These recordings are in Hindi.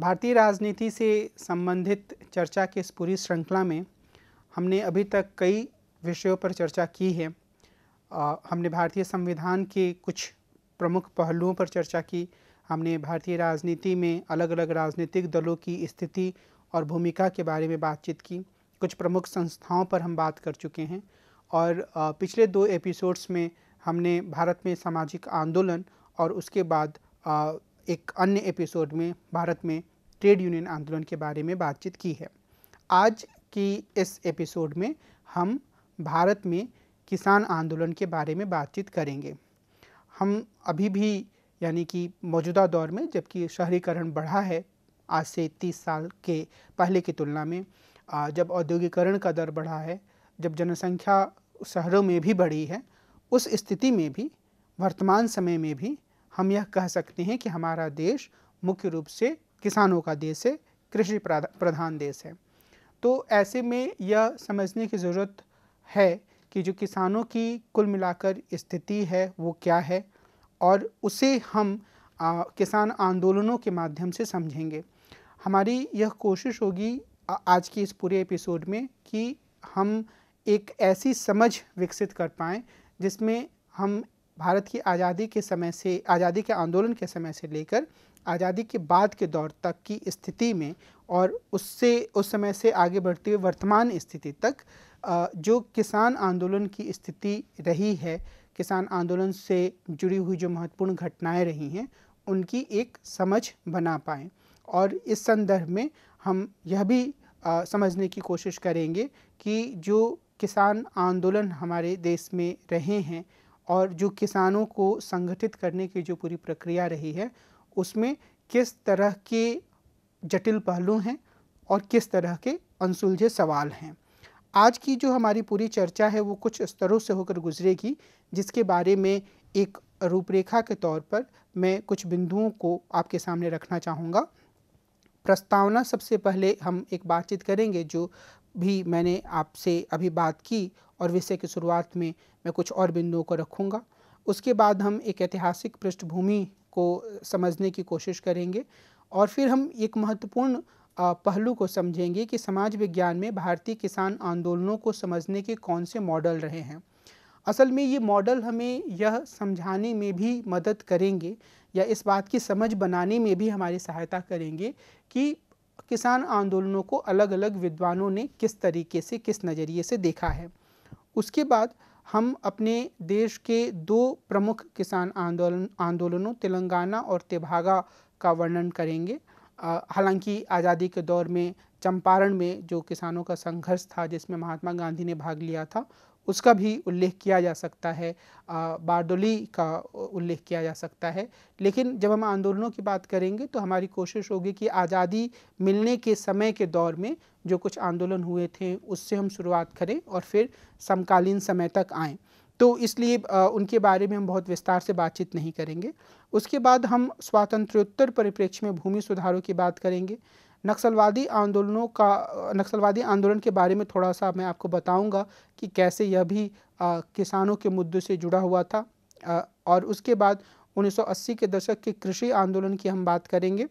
भारतीय राजनीति से संबंधित चर्चा के इस पूरी श्रृंखला में हमने अभी तक कई विषयों पर चर्चा की है हमने भारतीय संविधान के कुछ प्रमुख पहलुओं पर चर्चा की हमने भारतीय राजनीति में अलग अलग राजनीतिक दलों की स्थिति और भूमिका के बारे में बातचीत की कुछ प्रमुख संस्थाओं पर हम बात कर चुके हैं और पिछले दो एपिसोड्स में हमने भारत में सामाजिक आंदोलन और उसके बाद एक अन्य एपिसोड में भारत में ट्रेड यूनियन आंदोलन के बारे में बातचीत की है आज की इस एपिसोड में हम भारत में किसान आंदोलन के बारे में बातचीत करेंगे हम अभी भी यानी कि मौजूदा दौर में जबकि शहरीकरण बढ़ा है आज से तीस साल के पहले की तुलना में जब औद्योगिकरण का दर बढ़ा है जब जनसंख्या शहरों में भी बढ़ी है उस स्थिति में भी वर्तमान समय में भी हम यह कह सकते हैं कि हमारा देश मुख्य रूप से किसानों का देश है कृषि प्रधान देश है तो ऐसे में यह समझने की ज़रूरत है कि जो किसानों की कुल मिलाकर स्थिति है वो क्या है और उसे हम आ, किसान आंदोलनों के माध्यम से समझेंगे हमारी यह कोशिश होगी आज के इस पूरे एपिसोड में कि हम एक ऐसी समझ विकसित कर पाएँ जिसमें हम भारत की आज़ादी के समय से आज़ादी के आंदोलन के समय से लेकर आज़ादी के बाद के दौर तक की स्थिति में और उससे उस समय से आगे बढ़ते हुए वर्तमान स्थिति तक जो किसान आंदोलन की स्थिति रही है किसान आंदोलन से जुड़ी हुई जो महत्वपूर्ण घटनाएं रही हैं उनकी एक समझ बना पाएँ और इस संदर्भ में हम यह भी आ, समझने की कोशिश करेंगे कि जो किसान आंदोलन हमारे देश में रहे हैं और जो किसानों को संगठित करने की जो पूरी प्रक्रिया रही है उसमें किस तरह के जटिल पहलू हैं और किस तरह के अनसुलझे सवाल हैं आज की जो हमारी पूरी चर्चा है वो कुछ स्तरों से होकर गुजरेगी जिसके बारे में एक रूपरेखा के तौर पर मैं कुछ बिंदुओं को आपके सामने रखना चाहूँगा प्रस्तावना सबसे पहले हम एक बातचीत करेंगे जो भी मैंने आपसे अभी बात की और विषय की शुरुआत में मैं कुछ और बिंदुओं को रखूँगा उसके बाद हम एक ऐतिहासिक पृष्ठभूमि को समझने की कोशिश करेंगे और फिर हम एक महत्वपूर्ण पहलू को समझेंगे कि समाज विज्ञान में भारतीय किसान आंदोलनों को समझने के कौन से मॉडल रहे हैं असल में ये मॉडल हमें यह समझाने में भी मदद करेंगे या इस बात की समझ बनाने में भी हमारी सहायता करेंगे कि किसान आंदोलनों को अलग अलग विद्वानों ने किस तरीके से किस नज़रिए से देखा है उसके बाद हम अपने देश के दो प्रमुख किसान आंदोलन आंदोलनों तेलंगाना और तेभागा का वर्णन करेंगे हालांकि आज़ादी के दौर में चंपारण में जो किसानों का संघर्ष था जिसमें महात्मा गांधी ने भाग लिया था उसका भी उल्लेख किया जा सकता है बारडोली का उल्लेख किया जा सकता है लेकिन जब हम आंदोलनों की बात करेंगे तो हमारी कोशिश होगी कि आज़ादी मिलने के समय के दौर में जो कुछ आंदोलन हुए थे उससे हम शुरुआत करें और फिर समकालीन समय तक आएँ तो इसलिए उनके बारे में हम बहुत विस्तार से बातचीत नहीं करेंगे उसके बाद हम स्वातंत्रोत्तर परिप्रेक्ष्य में भूमि सुधारों की बात करेंगे नक्सलवादी आंदोलनों का नक्सलवादी आंदोलन के बारे में थोड़ा सा मैं आपको बताऊंगा कि कैसे यह भी आ, किसानों के मुद्दे से जुड़ा हुआ था आ, और उसके बाद 1980 के दशक के कृषि आंदोलन की हम बात करेंगे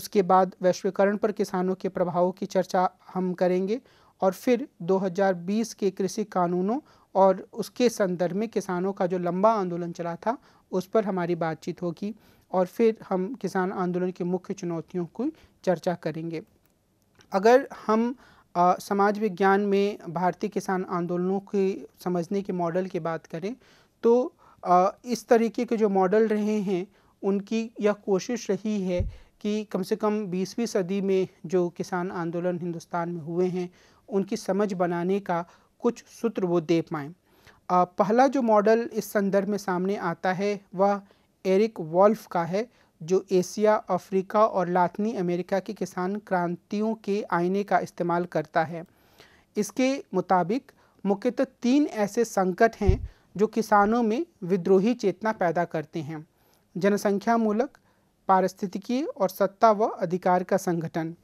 उसके बाद वैश्वीकरण पर किसानों के प्रभावों की चर्चा हम करेंगे और फिर 2020 के कृषि कानूनों और उसके संदर्भ में किसानों का जो लंबा आंदोलन चला था उस पर हमारी बातचीत होगी और फिर हम किसान आंदोलन की मुख्य चुनौतियों की चर्चा करेंगे अगर हम आ, समाज विज्ञान में भारतीय किसान आंदोलनों के समझने के मॉडल की बात करें तो आ, इस तरीके के जो मॉडल रहे हैं उनकी यह कोशिश रही है कि कम से कम 20वीं सदी में जो किसान आंदोलन हिंदुस्तान में हुए हैं उनकी समझ बनाने का कुछ सूत्र वो दे पाएँ पहला जो मॉडल इस संदर्भ में सामने आता है वह एरिक वॉल्फ का है जो एशिया अफ्रीका और लातनी अमेरिका के किसान क्रांतियों के आईने का इस्तेमाल करता है इसके मुताबिक मुख्यतः तीन ऐसे संकट हैं जो किसानों में विद्रोही चेतना पैदा करते हैं जनसंख्या मूलक पारिस्थितिकी और सत्ता व अधिकार का संगठन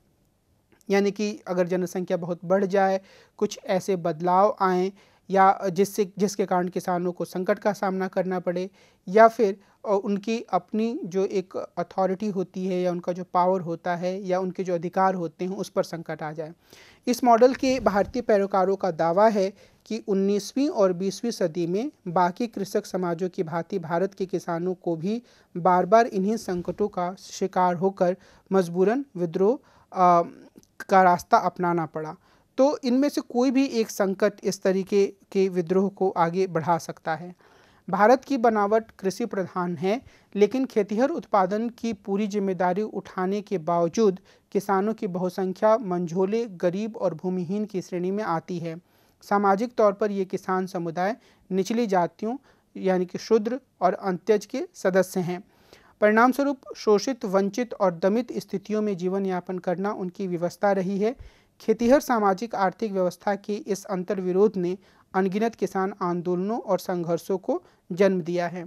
यानी कि अगर जनसंख्या बहुत बढ़ जाए कुछ ऐसे बदलाव आए या जिससे जिसके कारण किसानों को संकट का सामना करना पड़े या फिर उनकी अपनी जो एक अथॉरिटी होती है या उनका जो पावर होता है या उनके जो अधिकार होते हैं उस पर संकट आ जाए इस मॉडल के भारतीय पैरोकारों का दावा है कि 19वीं और 20वीं सदी में बाकी कृषक समाजों की भांति भारत के किसानों को भी बार बार इन्हीं संकटों का शिकार होकर मजबूरन विद्रोह का रास्ता अपनाना पड़ा तो इनमें से कोई भी एक संकट इस तरीके के विद्रोह को आगे बढ़ा सकता है भारत की बनावट कृषि प्रधान है लेकिन खेतीहर उत्पादन की पूरी जिम्मेदारी उठाने के बावजूद किसानों की बहुसंख्या मंझोले गरीब और भूमिहीन की श्रेणी में आती है सामाजिक तौर पर ये किसान समुदाय निचली जातियों यानी कि शूद्र और अंत्यज के सदस्य हैं परिणामस्वरूप शोषित वंचित और दमित स्थितियों में जीवन यापन करना उनकी व्यवस्था रही है खेतीहर सामाजिक आर्थिक व्यवस्था के इस अंतर्विरोध ने अनगिनत किसान आंदोलनों और संघर्षों को जन्म दिया है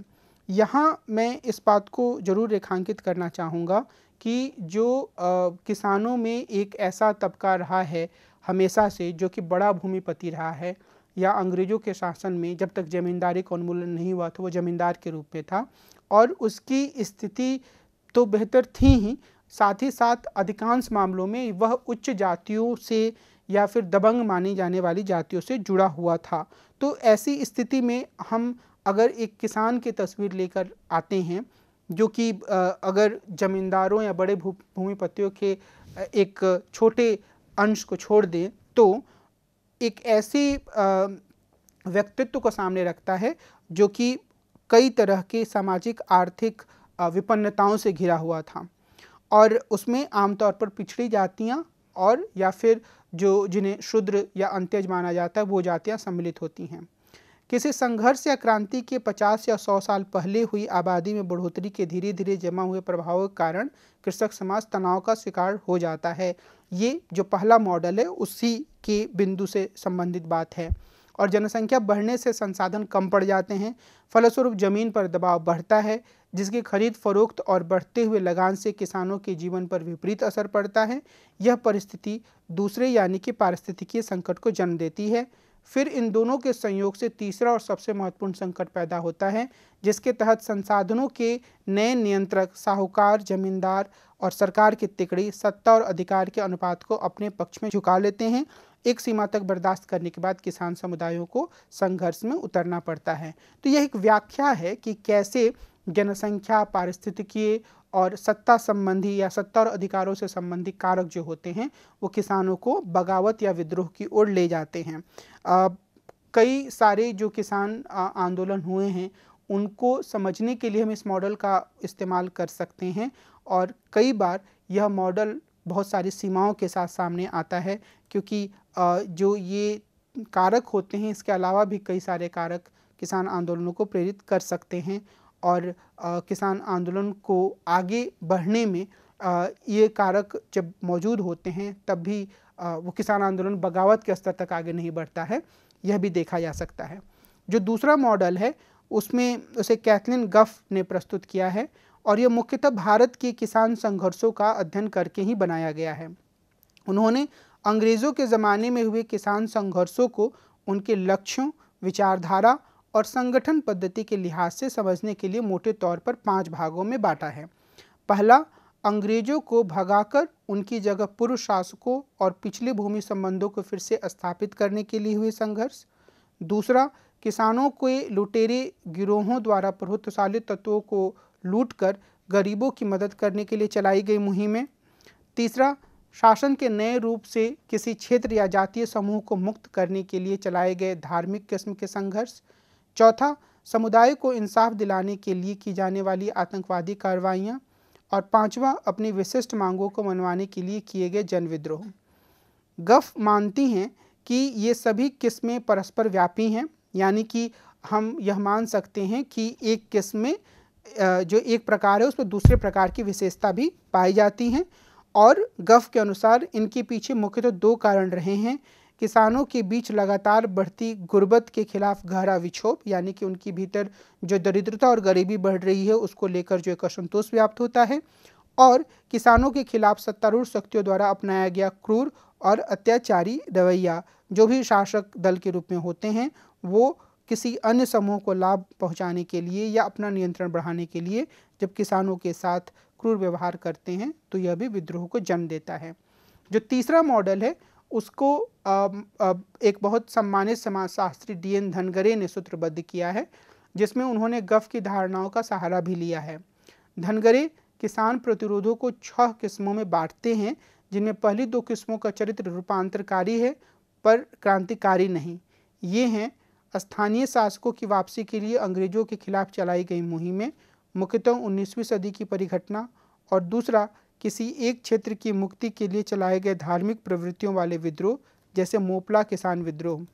यहाँ मैं इस बात को ज़रूर रेखांकित करना चाहूँगा कि जो आ, किसानों में एक ऐसा तबका रहा है हमेशा से जो कि बड़ा भूमिपति रहा है या अंग्रेज़ों के शासन में जब तक ज़मींदारी का उन्मूलन नहीं हुआ था वो ज़मींदार के रूप में था और उसकी स्थिति तो बेहतर थी ही साथ ही साथ अधिकांश मामलों में वह उच्च जातियों से या फिर दबंग मानी जाने वाली जातियों से जुड़ा हुआ था तो ऐसी स्थिति में हम अगर एक किसान की तस्वीर लेकर आते हैं जो कि अगर ज़मींदारों या बड़े भू भूमिपतियों के एक छोटे अंश को छोड़ दें तो एक ऐसे व्यक्तित्व को सामने रखता है जो कि कई तरह के सामाजिक आर्थिक विपन्नताओं से घिरा हुआ था और उसमें आमतौर पर पिछड़ी जातियाँ और या फिर जो जिन्हें शूद्र या अंत्यज माना जाता है वो जातियाँ सम्मिलित होती हैं किसी संघर्ष या क्रांति के 50 या 100 साल पहले हुई आबादी में बढ़ोतरी के धीरे धीरे जमा हुए प्रभावों के कारण कृषक समाज तनाव का शिकार हो जाता है ये जो पहला मॉडल है उसी के बिंदु से संबंधित बात है और जनसंख्या बढ़ने से संसाधन कम पड़ जाते हैं फलस्वरूप जमीन पर दबाव बढ़ता है जिसकी खरीद फरोख्त और बढ़ते हुए लगान से किसानों के जीवन पर विपरीत असर पड़ता है यह परिस्थिति दूसरे यानी कि पारिस्थितिकीय संकट को जन्म देती है फिर इन दोनों के संयोग से तीसरा और सबसे महत्वपूर्ण संकट पैदा होता है जिसके तहत संसाधनों के नए नियंत्रक साहूकार जमींदार और सरकार की तिकड़ी सत्ता और अधिकार के अनुपात को अपने पक्ष में झुका लेते हैं एक सीमा तक बर्दाश्त करने के बाद किसान समुदायों को संघर्ष में उतरना पड़ता है तो यह एक व्याख्या है कि कैसे जनसंख्या पारिस्थितिकीय और सत्ता संबंधी या सत्ता और अधिकारों से संबंधित कारक जो होते हैं वो किसानों को बगावत या विद्रोह की ओर ले जाते हैं कई सारे जो किसान आंदोलन हुए हैं उनको समझने के लिए हम इस मॉडल का इस्तेमाल कर सकते हैं और कई बार यह मॉडल बहुत सारी सीमाओं के साथ सामने आता है क्योंकि जो ये कारक होते हैं इसके अलावा भी कई सारे कारक किसान आंदोलनों को प्रेरित कर सकते हैं और किसान आंदोलन को आगे बढ़ने में ये कारक जब मौजूद होते हैं तब भी वो किसान आंदोलन बगावत के स्तर तक आगे नहीं बढ़ता है यह भी देखा जा सकता है जो दूसरा मॉडल है उसमें उसे कैथलिन गफ ने प्रस्तुत किया है और यह मुख्यतः भारत के किसान संघर्षों का अध्ययन करके ही बनाया गया है उन्होंने अंग्रेज़ों के ज़माने में हुए किसान संघर्षों को उनके लक्ष्यों विचारधारा और संगठन पद्धति के लिहाज से समझने के लिए मोटे तौर पर पांच भागों में बांटा है पहला अंग्रेजों को भगाकर उनकी जगह पुरुष शासकों और पिछले भूमि संबंधों को फिर से स्थापित करने के लिए हुए संघर्ष दूसरा किसानों के लुटेरे गिरोहों द्वारा प्रभुत्वशाली तत्वों को लूटकर गरीबों की मदद करने के लिए चलाई गई मुहिमें तीसरा शासन के नए रूप से किसी क्षेत्र या जातीय समूह को मुक्त करने के लिए चलाए गए धार्मिक किस्म के संघर्ष चौथा समुदाय को इंसाफ दिलाने के लिए की जाने वाली आतंकवादी कार्रवाइयाँ और पांचवा अपनी विशिष्ट मांगों को मनवाने के लिए किए गए जनविद्रोह गफ मानती हैं कि ये सभी किस्में परस्पर व्यापी हैं यानी कि हम यह मान सकते हैं कि एक किस्म में जो एक प्रकार है उसमें दूसरे प्रकार की विशेषता भी पाई जाती हैं और गफ के अनुसार इनके पीछे मुख्यतः तो दो कारण रहे हैं किसानों के बीच लगातार बढ़ती गुर्बत के खिलाफ गहरा विक्षोभ यानी कि उनके भीतर जो दरिद्रता और गरीबी बढ़ रही है उसको लेकर जो एक असंतोष व्याप्त होता है और किसानों के खिलाफ सत्तारूढ़ शक्तियों द्वारा अपनाया गया क्रूर और अत्याचारी रवैया जो भी शासक दल के रूप में होते हैं वो किसी अन्य समूह को लाभ पहुंचाने के लिए या अपना नियंत्रण बढ़ाने के लिए जब किसानों के साथ क्रूर व्यवहार करते हैं तो यह भी विद्रोह को जन्म देता है जो तीसरा मॉडल है उसको एक बहुत सम्मानित समाजशास्त्री डी एन धनगरे ने सूत्रबद्ध किया है जिसमें उन्होंने गफ की धारणाओं का सहारा भी लिया है धनगरे किसान प्रतिरोधों को छह किस्मों में बांटते हैं जिनमें पहली दो किस्मों का चरित्र रूपांतरकारी है पर क्रांतिकारी नहीं ये हैं स्थानीय शासकों की वापसी के लिए अंग्रेजों के खिलाफ चलाई गई मुहिमें मुख्यतः उन्नीसवीं सदी की परिघटना और दूसरा किसी एक क्षेत्र की मुक्ति के लिए चलाए गए धार्मिक प्रवृत्तियों वाले विद्रोह जैसे मोपला किसान विद्रोह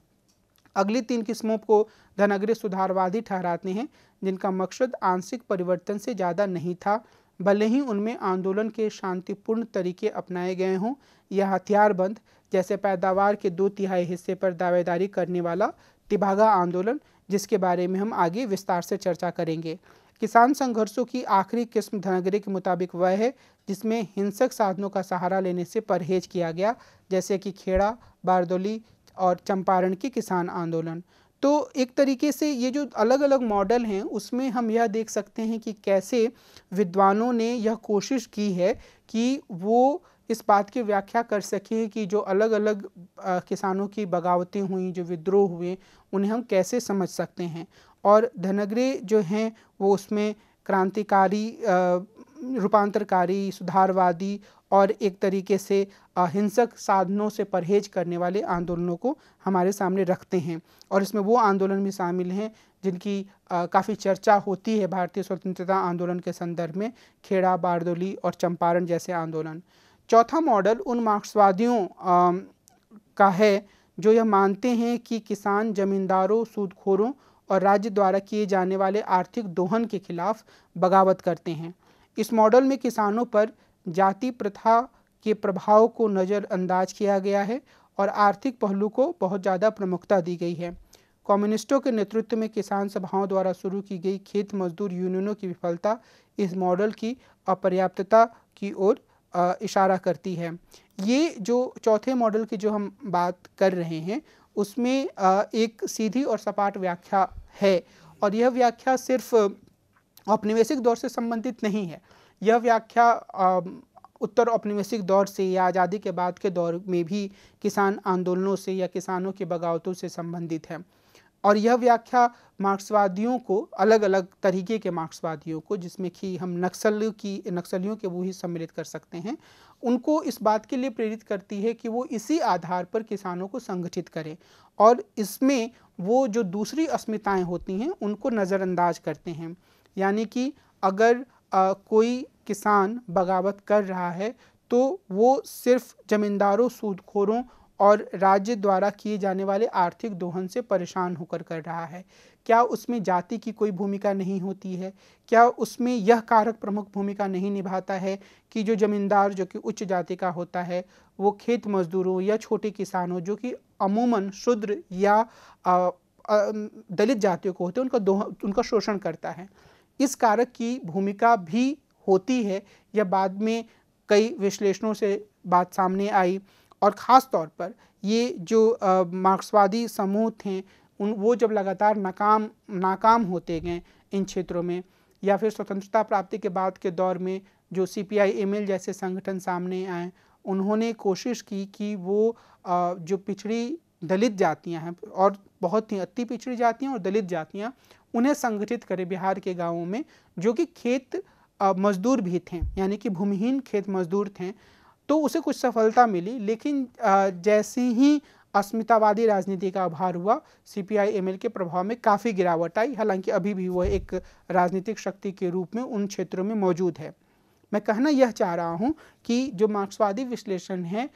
अगली तीन किस्मों को धनग्रह सुधारवादी ठहराते हैं जिनका मकसद आंशिक परिवर्तन से ज़्यादा नहीं था भले ही उनमें आंदोलन के शांतिपूर्ण तरीके अपनाए गए हों या हथियारबंद जैसे पैदावार के दो तिहाई हिस्से पर दावेदारी करने वाला तिभागा आंदोलन जिसके बारे में हम आगे विस्तार से चर्चा करेंगे किसान संघर्षों की आखिरी किस्म धनगरी के मुताबिक वह है जिसमें हिंसक साधनों का सहारा लेने से परहेज किया गया जैसे कि खेड़ा बारदोली और चंपारण के किसान आंदोलन तो एक तरीके से ये जो अलग अलग मॉडल हैं उसमें हम यह देख सकते हैं कि कैसे विद्वानों ने यह कोशिश की है कि वो इस बात की व्याख्या कर सकें कि जो अलग अलग किसानों की बगावतें हुई जो विद्रोह हुए उन्हें हम कैसे समझ सकते हैं और धनगरे जो हैं वो उसमें क्रांतिकारी रूपांतरकारी सुधारवादी और एक तरीके से अहिंसक साधनों से परहेज करने वाले आंदोलनों को हमारे सामने रखते हैं और इसमें वो आंदोलन भी शामिल हैं जिनकी काफ़ी चर्चा होती है भारतीय स्वतंत्रता आंदोलन के संदर्भ में खेड़ा बारदोली और चंपारण जैसे आंदोलन चौथा मॉडल उन मार्क्सवादियों का है जो यह मानते हैं कि किसान जमींदारों सूदखोरों और राज्य द्वारा किए जाने वाले आर्थिक दोहन के खिलाफ बगावत करते हैं इस मॉडल में किसानों पर जाति प्रथा के प्रभाव को नज़रअंदाज किया गया है और आर्थिक पहलू को बहुत ज़्यादा प्रमुखता दी गई है कम्युनिस्टों के नेतृत्व में किसान सभाओं द्वारा शुरू की गई खेत मजदूर यूनियनों की विफलता इस मॉडल की अपर्याप्तता की ओर इशारा करती है ये जो चौथे मॉडल की जो हम बात कर रहे हैं उसमें एक सीधी और सपाट व्याख्या है और यह व्याख्या सिर्फ औपनिवेशिक दौर से संबंधित नहीं है यह व्याख्या उत्तर औपनिवेशिक दौर से या आज़ादी के बाद के दौर में भी किसान आंदोलनों से या किसानों के बगावतों से संबंधित है और यह व्याख्या मार्क्सवादियों को अलग अलग तरीके के मार्क्सवादियों को जिसमें कि हम नक्सल की नक्सलियों के वो ही सम्मिलित कर सकते हैं उनको इस बात के लिए प्रेरित करती है कि वो इसी आधार पर किसानों को संगठित करें और इसमें वो जो दूसरी अस्मिताएं होती हैं उनको नज़रअंदाज करते हैं यानी कि अगर आ, कोई किसान बगावत कर रहा है तो वो सिर्फ ज़मींदारों सूदखोरों और राज्य द्वारा किए जाने वाले आर्थिक दोहन से परेशान होकर कर रहा है क्या उसमें जाति की कोई भूमिका नहीं होती है क्या उसमें यह कारक प्रमुख भूमिका नहीं निभाता है कि जो जमींदार जो कि उच्च जाति का होता है वो खेत मजदूरों या छोटे किसानों जो कि अमूमन शूद्र या आ, आ, दलित जातियों को होते हैं उनका दोह उनका शोषण करता है इस कारक की भूमिका भी होती है या बाद में कई विश्लेषणों से बात सामने आई और ख़ास तौर पर ये जो मार्क्सवादी समूह थे उन वो जब लगातार नाकाम नाकाम होते गए इन क्षेत्रों में या फिर स्वतंत्रता प्राप्ति के बाद के दौर में जो C P I M L जैसे संगठन सामने आए उन्होंने कोशिश की कि वो जो पिछड़ी दलित जातियां हैं और बहुत ही अति पिछड़ी जातियां और दलित जातियां उन्हें संगठित करें बिहार के गांवों में जो कि खेत मजदूर भी थे यानी कि भूमिहीन खेत मजदूर थे तो उसे कुछ सफलता मिली लेकिन जैसे ही अस्मितावादी राजनीति का आभार हुआ सीपीआई एमएल के प्रभाव में काफ़ी गिरावट आई हालांकि अभी भी वह एक राजनीतिक शक्ति के रूप में उन क्षेत्रों में मौजूद है मैं कहना यह चाह रहा हूँ कि जो मार्क्सवादी विश्लेषण है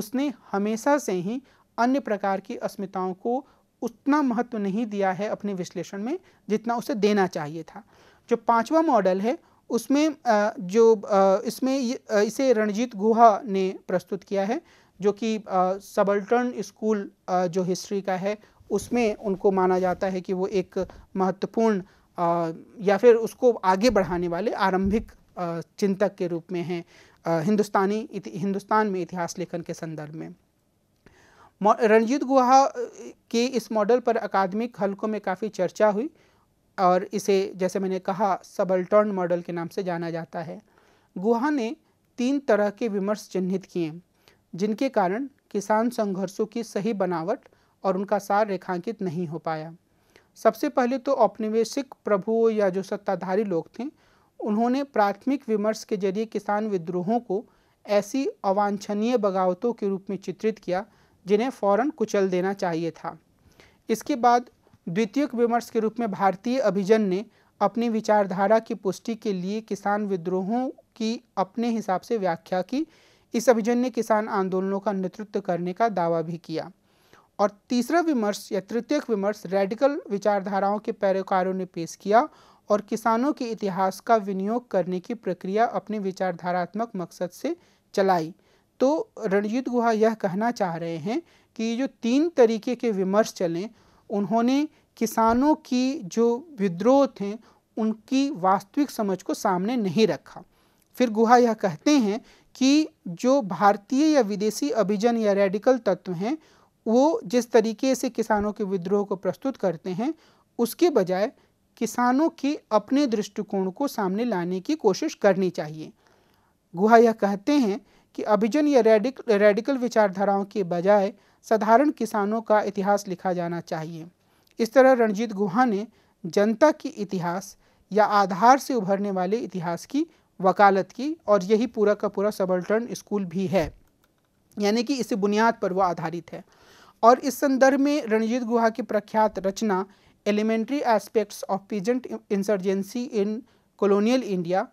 उसने हमेशा से ही अन्य प्रकार की अस्मिताओं को उतना महत्व नहीं दिया है अपने विश्लेषण में जितना उसे देना चाहिए था जो पांचवा मॉडल है उसमें जो इसमें इसे रणजीत गुहा ने प्रस्तुत किया है जो कि सबल्टर्न स्कूल जो हिस्ट्री का है उसमें उनको माना जाता है कि वो एक महत्वपूर्ण या फिर उसको आगे बढ़ाने वाले आरंभिक चिंतक के रूप में हैं हिंदुस्तानी हिंदुस्तान में इतिहास लेखन के संदर्भ में रणजीत गुहा के इस मॉडल पर अकादमिक हलकों में काफ़ी चर्चा हुई और इसे जैसे मैंने कहा सबल्टर्न मॉडल के नाम से जाना जाता है गुहा ने तीन तरह के विमर्श चिन्हित किए जिनके कारण किसान संघर्षों की सही बनावट और उनका सार रेखांकित नहीं हो पाया सबसे पहले तो औपनिवेशिक प्रभुओं या जो सत्ताधारी लोग थे उन्होंने प्राथमिक विमर्श के जरिए किसान विद्रोहों को ऐसी अवांछनीय बगावतों के रूप में चित्रित किया जिन्हें फौरन कुचल देना चाहिए था इसके बाद द्वितीय विमर्श के रूप में भारतीय अभिजन ने अपनी विचारधारा की पुष्टि के लिए किसान विद्रोहों की अपने हिसाब से व्याख्या की इस अभिजन ने किसान आंदोलनों का नेतृत्व करने का दावा भी किया और तीसरा विमर्श या तृतीय विमर्श रेडिकल विचारधाराओं के पैरोकारों ने पेश किया और किसानों के इतिहास का विनियोग करने की प्रक्रिया अपने विचारधारात्मक मकसद से चलाई तो रणजीत गुहा यह कहना चाह रहे हैं कि जो तीन तरीके के विमर्श चलें उन्होंने किसानों की जो विद्रोह थे उनकी वास्तविक समझ को सामने नहीं रखा फिर गुहा यह कहते हैं कि जो भारतीय या विदेशी अभिजन या रेडिकल तत्व हैं वो जिस तरीके से किसानों के विद्रोह को प्रस्तुत करते हैं उसके बजाय किसानों के अपने दृष्टिकोण को सामने लाने की कोशिश करनी चाहिए गुहा यह कहते हैं कि अभिजन या रेडिक रेडिकल विचारधाराओं के बजाय साधारण किसानों का इतिहास लिखा जाना चाहिए इस तरह रणजीत गुहा ने जनता की इतिहास या आधार से उभरने वाले इतिहास की वकालत की और यही पूरा का पूरा सबल्टर्न स्कूल भी है यानी कि इसी बुनियाद पर वो आधारित है और इस संदर्भ में रणजीत गुहा की प्रख्यात रचना elementary aspects of peasant insurgency in colonial India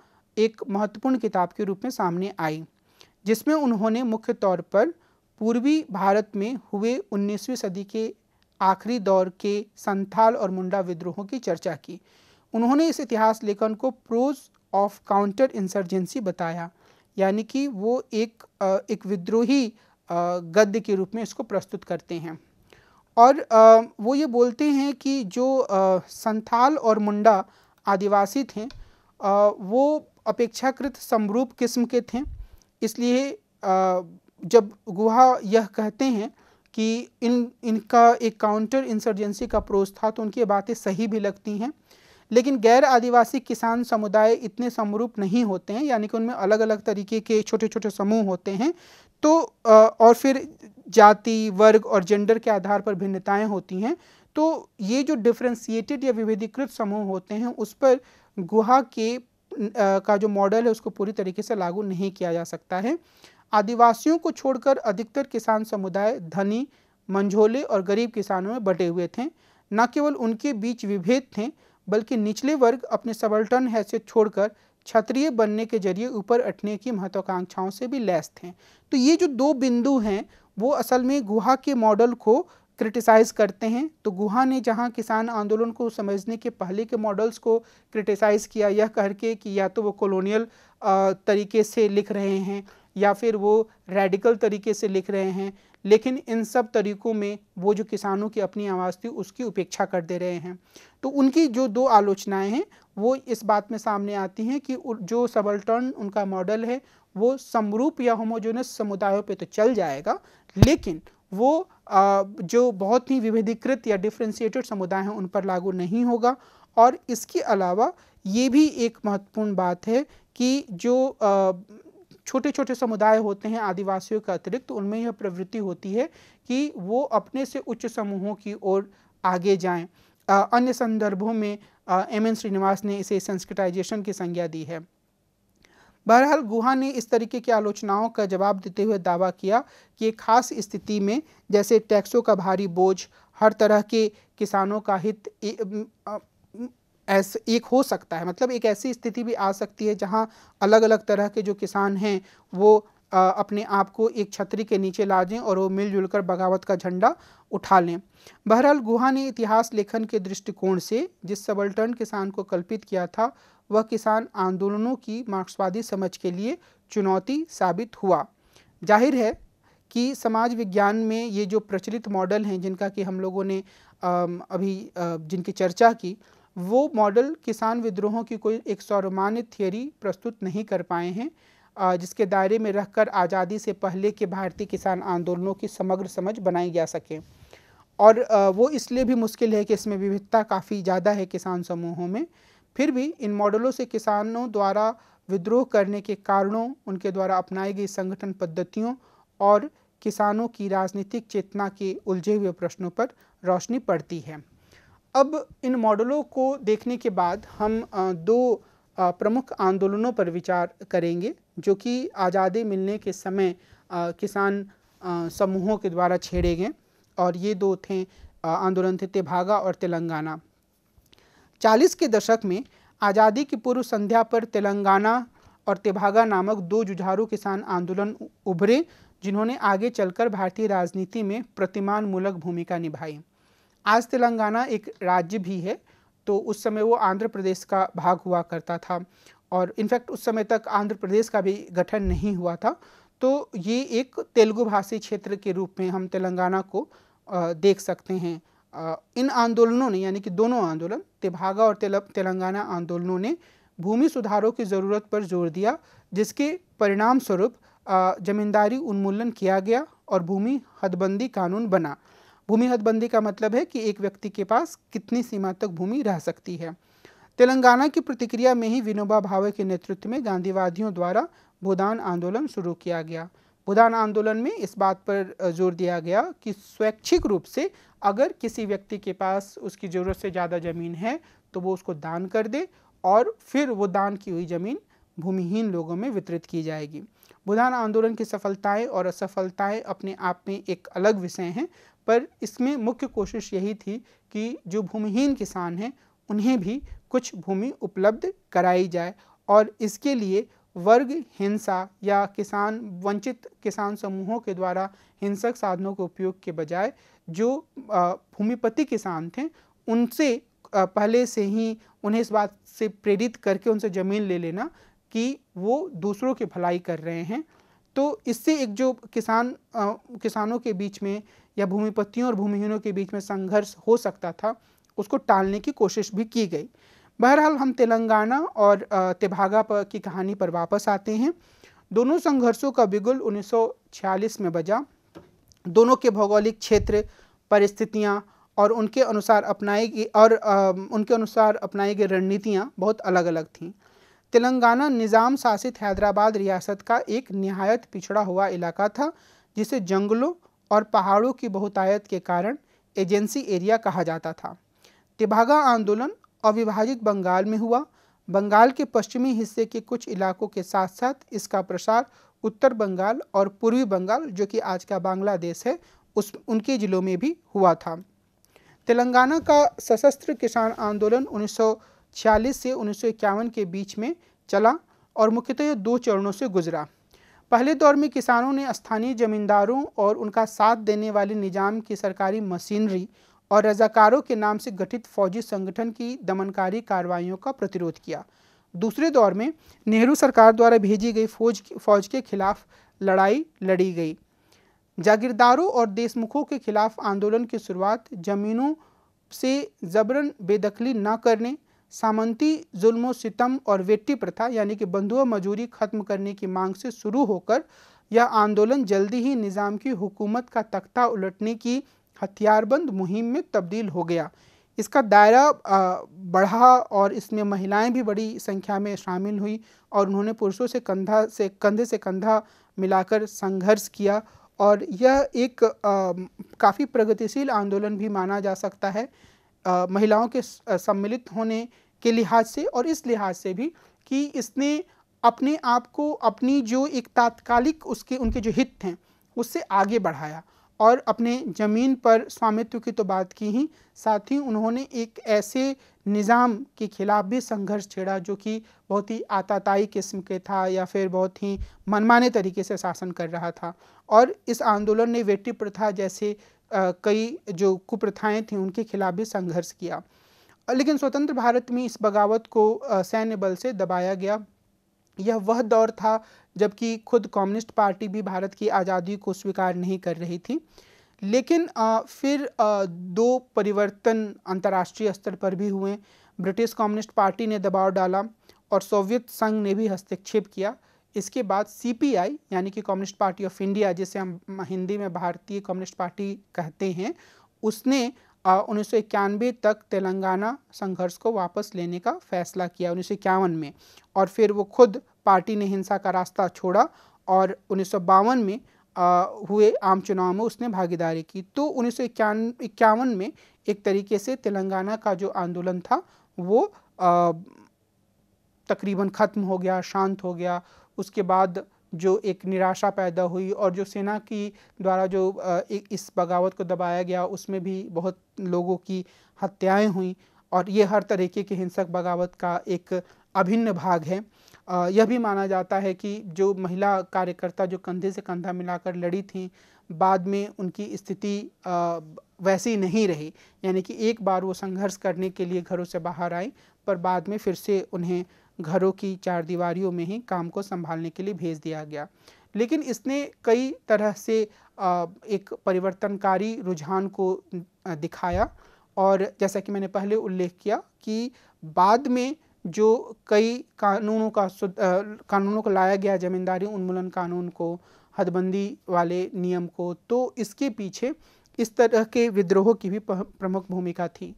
एक महत्वपूर्ण किताब के रूप में सामने आई जिसमें उन्होंने मुख्य तौर पर पूर्वी भारत में हुए 19वीं सदी के आखिरी दौर के संथाल और मुंडा विद्रोहों की चर्चा की उन्होंने इस इतिहास लेखन को प्रोज ऑफ काउंटर इंसर्जेंसी बताया यानी कि वो एक एक विद्रोही गद्य के रूप में इसको प्रस्तुत करते हैं और वो ये बोलते हैं कि जो संथाल और मुंडा आदिवासी थे वो अपेक्षाकृत समरूप किस्म के थे इसलिए जब गुहा यह कहते हैं कि इन इनका एक काउंटर इंसर्जेंसी का अप्रोच था तो उनकी बातें सही भी लगती हैं लेकिन गैर आदिवासी किसान समुदाय इतने समरूप नहीं होते हैं यानी कि उनमें अलग अलग तरीके के छोटे छोटे समूह होते हैं तो और फिर जाति वर्ग और जेंडर के आधार पर भिन्नताएं होती हैं तो ये जो डिफ्रेंसीटेड या विभेदीकृत समूह होते हैं उस पर गुहा के का जो मॉडल है उसको पूरी तरीके से लागू नहीं किया जा सकता है आदिवासियों को छोड़कर अधिकतर किसान समुदाय धनी मंझोले और गरीब किसानों में बटे हुए थे न केवल उनके बीच विभेद थे बल्कि निचले वर्ग अपने सबल्टन हैसियत छोड़कर क्षत्रिय बनने के जरिए ऊपर अटने की महत्वाकांक्षाओं से भी लैस थे तो ये जो दो बिंदु हैं वो असल में गुहा के मॉडल को क्रिटिसाइज़ करते हैं तो गुहा ने जहाँ किसान आंदोलन को समझने के पहले के मॉडल्स को क्रिटिसाइज़ किया यह कह के कि या तो वो कॉलोनियल तरीके से लिख रहे हैं या फिर वो रेडिकल तरीके से लिख रहे हैं लेकिन इन सब तरीकों में वो जो किसानों की अपनी आवाज़ थी उसकी उपेक्षा कर दे रहे हैं तो उनकी जो दो आलोचनाएं हैं वो इस बात में सामने आती हैं कि जो सबल्टर्न उनका मॉडल है वो समरूप या होमोजोनस समुदायों पे तो चल जाएगा लेकिन वो जो बहुत ही विभेदीकृत या डिफ्रेंशिएटेड समुदाय हैं उन पर लागू नहीं होगा और इसके अलावा ये भी एक महत्वपूर्ण बात है कि जो छोटे छोटे समुदाय होते हैं आदिवासियों के अतिरिक्त तो उनमें यह प्रवृत्ति होती है कि वो अपने से उच्च समूहों की ओर आगे जाएं अन्य संदर्भों में एम एन श्रीनिवास ने इसे संस्कृताइजेशन की संज्ञा दी है बहरहाल गुहा ने इस तरीके की आलोचनाओं का जवाब देते हुए दावा किया कि एक खास स्थिति में जैसे टैक्सों का भारी बोझ हर तरह के किसानों का हित ऐसा एक हो सकता है मतलब एक ऐसी स्थिति भी आ सकती है जहां अलग अलग तरह के जो किसान हैं वो आ, अपने आप को एक छतरी के नीचे ला दें और वो मिलजुल कर बगावत का झंडा उठा लें बहरहाल गुहा ने इतिहास लेखन के दृष्टिकोण से जिस सबल्टर्न किसान को कल्पित किया था वह किसान आंदोलनों की मार्क्सवादी समझ के लिए चुनौती साबित हुआ जाहिर है कि समाज विज्ञान में ये जो प्रचलित मॉडल हैं जिनका कि हम लोगों ने अभी जिनकी चर्चा की वो मॉडल किसान विद्रोहों की कोई एक सौरमानित थियोरी प्रस्तुत नहीं कर पाए हैं जिसके दायरे में रहकर आज़ादी से पहले के भारतीय किसान आंदोलनों की समग्र समझ बनाई जा सके और वो इसलिए भी मुश्किल है कि इसमें विविधता काफ़ी ज़्यादा है किसान समूहों में फिर भी इन मॉडलों से किसानों द्वारा विद्रोह करने के कारणों उनके द्वारा अपनाई गई संगठन पद्धतियों और किसानों की राजनीतिक चेतना के उलझे हुए प्रश्नों पर रोशनी पड़ती है अब इन मॉडलों को देखने के बाद हम दो प्रमुख आंदोलनों पर विचार करेंगे जो कि आज़ादी मिलने के समय किसान समूहों के द्वारा छेड़े गए और ये दो थे आंदोलन थे तेभागा और तेलंगाना चालीस के दशक में आज़ादी की पूर्व संध्या पर तेलंगाना और तेभागा नामक दो जुझारू किसान आंदोलन उभरे जिन्होंने आगे चलकर भारतीय राजनीति में प्रतिमान मूलक भूमिका निभाई आज तेलंगाना एक राज्य भी है तो उस समय वो आंध्र प्रदेश का भाग हुआ करता था और इनफैक्ट उस समय तक आंध्र प्रदेश का भी गठन नहीं हुआ था तो ये एक तेलुगु भाषी क्षेत्र के रूप में हम तेलंगाना को देख सकते हैं इन आंदोलनों ने यानी कि दोनों आंदोलन तिभागा और तेल तेलंगाना आंदोलनों ने भूमि सुधारों की ज़रूरत पर जोर दिया जिसके परिणाम स्वरूप ज़मींदारी उन्मूलन किया गया और भूमि हदबंदी कानून बना भूमि हदबंदी का मतलब है कि एक व्यक्ति के पास कितनी सीमा तक भूमि रह सकती है तेलंगाना की प्रतिक्रिया में ही विनोबा भावे के नेतृत्व में गांधीवादियों द्वारा भूदान आंदोलन शुरू किया गया भूदान आंदोलन में इस बात पर जोर दिया गया कि स्वैच्छिक रूप से अगर किसी व्यक्ति के पास उसकी ज़रूरत से ज़्यादा ज़मीन है तो वो उसको दान कर दे और फिर वो दान की हुई ज़मीन भूमिहीन लोगों में वितरित की जाएगी बुधान आंदोलन की सफलताएं और असफलताएं अपने आप में एक अलग विषय हैं पर इसमें मुख्य कोशिश यही थी कि जो भूमिहीन किसान हैं उन्हें भी कुछ भूमि उपलब्ध कराई जाए और इसके लिए वर्ग हिंसा या किसान वंचित किसान समूहों के द्वारा हिंसक साधनों के उपयोग के बजाय जो भूमिपति किसान थे उनसे पहले से ही उन्हें इस बात से प्रेरित करके उनसे ज़मीन ले लेना कि वो दूसरों की भलाई कर रहे हैं तो इससे एक जो किसान आ, किसानों के बीच में या भूमिपतियों और भूमिहीनों के बीच में संघर्ष हो सकता था उसको टालने की कोशिश भी की गई बहरहाल हम तेलंगाना और तेभागा पर की कहानी पर वापस आते हैं दोनों संघर्षों का बिगुल 1946 में बजा दोनों के भौगोलिक क्षेत्र परिस्थितियाँ और उनके अनुसार अपनाई गई और आ, उनके अनुसार अपनाई गई रणनीतियाँ बहुत अलग अलग थीं तेलंगाना निज़ाम शासित हैदराबाद रियासत का एक नहायत पिछड़ा हुआ इलाका था जिसे जंगलों और पहाड़ों की बहुतायत के कारण एजेंसी एरिया कहा जाता था तिभागा आंदोलन अविभाजित बंगाल में हुआ बंगाल के पश्चिमी हिस्से के कुछ इलाकों के साथ साथ इसका प्रसार उत्तर बंगाल और पूर्वी बंगाल जो कि आज का बांग्लादेश है उस उनके ज़िलों में भी हुआ था तेलंगाना का सशस्त्र किसान आंदोलन उन्नीस छियालीस से उन्नीस के बीच में चला और मुख्यतः दो चरणों से गुजरा पहले दौर में किसानों ने स्थानीय जमींदारों और उनका साथ देने वाले निजाम की सरकारी मशीनरी और रजाकारों के नाम से गठित फौजी संगठन की दमनकारी कार्रवाइयों का प्रतिरोध किया दूसरे दौर में नेहरू सरकार द्वारा भेजी गई फौज फौज के खिलाफ लड़ाई लड़ी गई जागीरदारों और देशमुखों के खिलाफ आंदोलन की शुरुआत जमीनों से जबरन बेदखली न करने सामंती जुल्म सितम और वेट्टी प्रथा यानी कि बंधुआ मजूरी खत्म करने की मांग से शुरू होकर यह आंदोलन जल्दी ही निज़ाम की हुकूमत का तख्ता उलटने की हथियारबंद मुहिम में तब्दील हो गया इसका दायरा बढ़ा और इसमें महिलाएं भी बड़ी संख्या में शामिल हुई और उन्होंने पुरुषों से कंधा से कंधे से कंधा मिलाकर संघर्ष किया और यह एक काफ़ी प्रगतिशील आंदोलन भी माना जा सकता है महिलाओं के सम्मिलित होने के लिहाज से और इस लिहाज से भी कि इसने अपने आप को अपनी जो एक तात्कालिक उसके उनके जो हित हैं उससे आगे बढ़ाया और अपने ज़मीन पर स्वामित्व की तो बात की ही साथ ही उन्होंने एक ऐसे निज़ाम के खिलाफ भी संघर्ष छेड़ा जो कि बहुत ही आताताई किस्म के था या फिर बहुत ही मनमाने तरीके से शासन कर रहा था और इस आंदोलन ने वेटी प्रथा जैसे कई जो कुप्रथाएँ थीं उनके खिलाफ भी संघर्ष किया लेकिन स्वतंत्र भारत में इस बगावत को सैन्य बल से दबाया गया यह वह दौर था जबकि खुद कम्युनिस्ट पार्टी भी भारत की आज़ादी को स्वीकार नहीं कर रही थी लेकिन फिर दो परिवर्तन अंतर्राष्ट्रीय स्तर पर भी हुए ब्रिटिश कम्युनिस्ट पार्टी ने दबाव डाला और सोवियत संघ ने भी हस्तक्षेप किया इसके बाद सीपीआई यानी कि कम्युनिस्ट पार्टी ऑफ इंडिया जिसे हम हिंदी में भारतीय कम्युनिस्ट पार्टी कहते हैं उसने उन्नीस तक तेलंगाना संघर्ष को वापस लेने का फैसला किया उन्नीस में और फिर वो खुद पार्टी ने हिंसा का रास्ता छोड़ा और उन्नीस में आ, हुए आम चुनाव में उसने भागीदारी की तो उन्नीस इक्यावन में एक तरीके से तेलंगाना का जो आंदोलन था वो आ, तकरीबन ख़त्म हो गया शांत हो गया उसके बाद जो एक निराशा पैदा हुई और जो सेना की द्वारा जो इस बगावत को दबाया गया उसमें भी बहुत लोगों की हत्याएं हुई और ये हर तरीके की हिंसक बगावत का एक अभिन्न भाग है यह भी माना जाता है कि जो महिला कार्यकर्ता जो कंधे से कंधा मिलाकर लड़ी थी बाद में उनकी स्थिति वैसी नहीं रही यानी कि एक बार वो संघर्ष करने के लिए घरों से बाहर आई पर बाद में फिर से उन्हें घरों की चार दीवारियों में ही काम को संभालने के लिए भेज दिया गया लेकिन इसने कई तरह से एक परिवर्तनकारी रुझान को दिखाया और जैसा कि मैंने पहले उल्लेख किया कि बाद में जो कई कानूनों का कानूनों को लाया गया जमींदारी उन्मूलन कानून को हदबंदी वाले नियम को तो इसके पीछे इस तरह के विद्रोह की भी प्रमुख भूमिका थी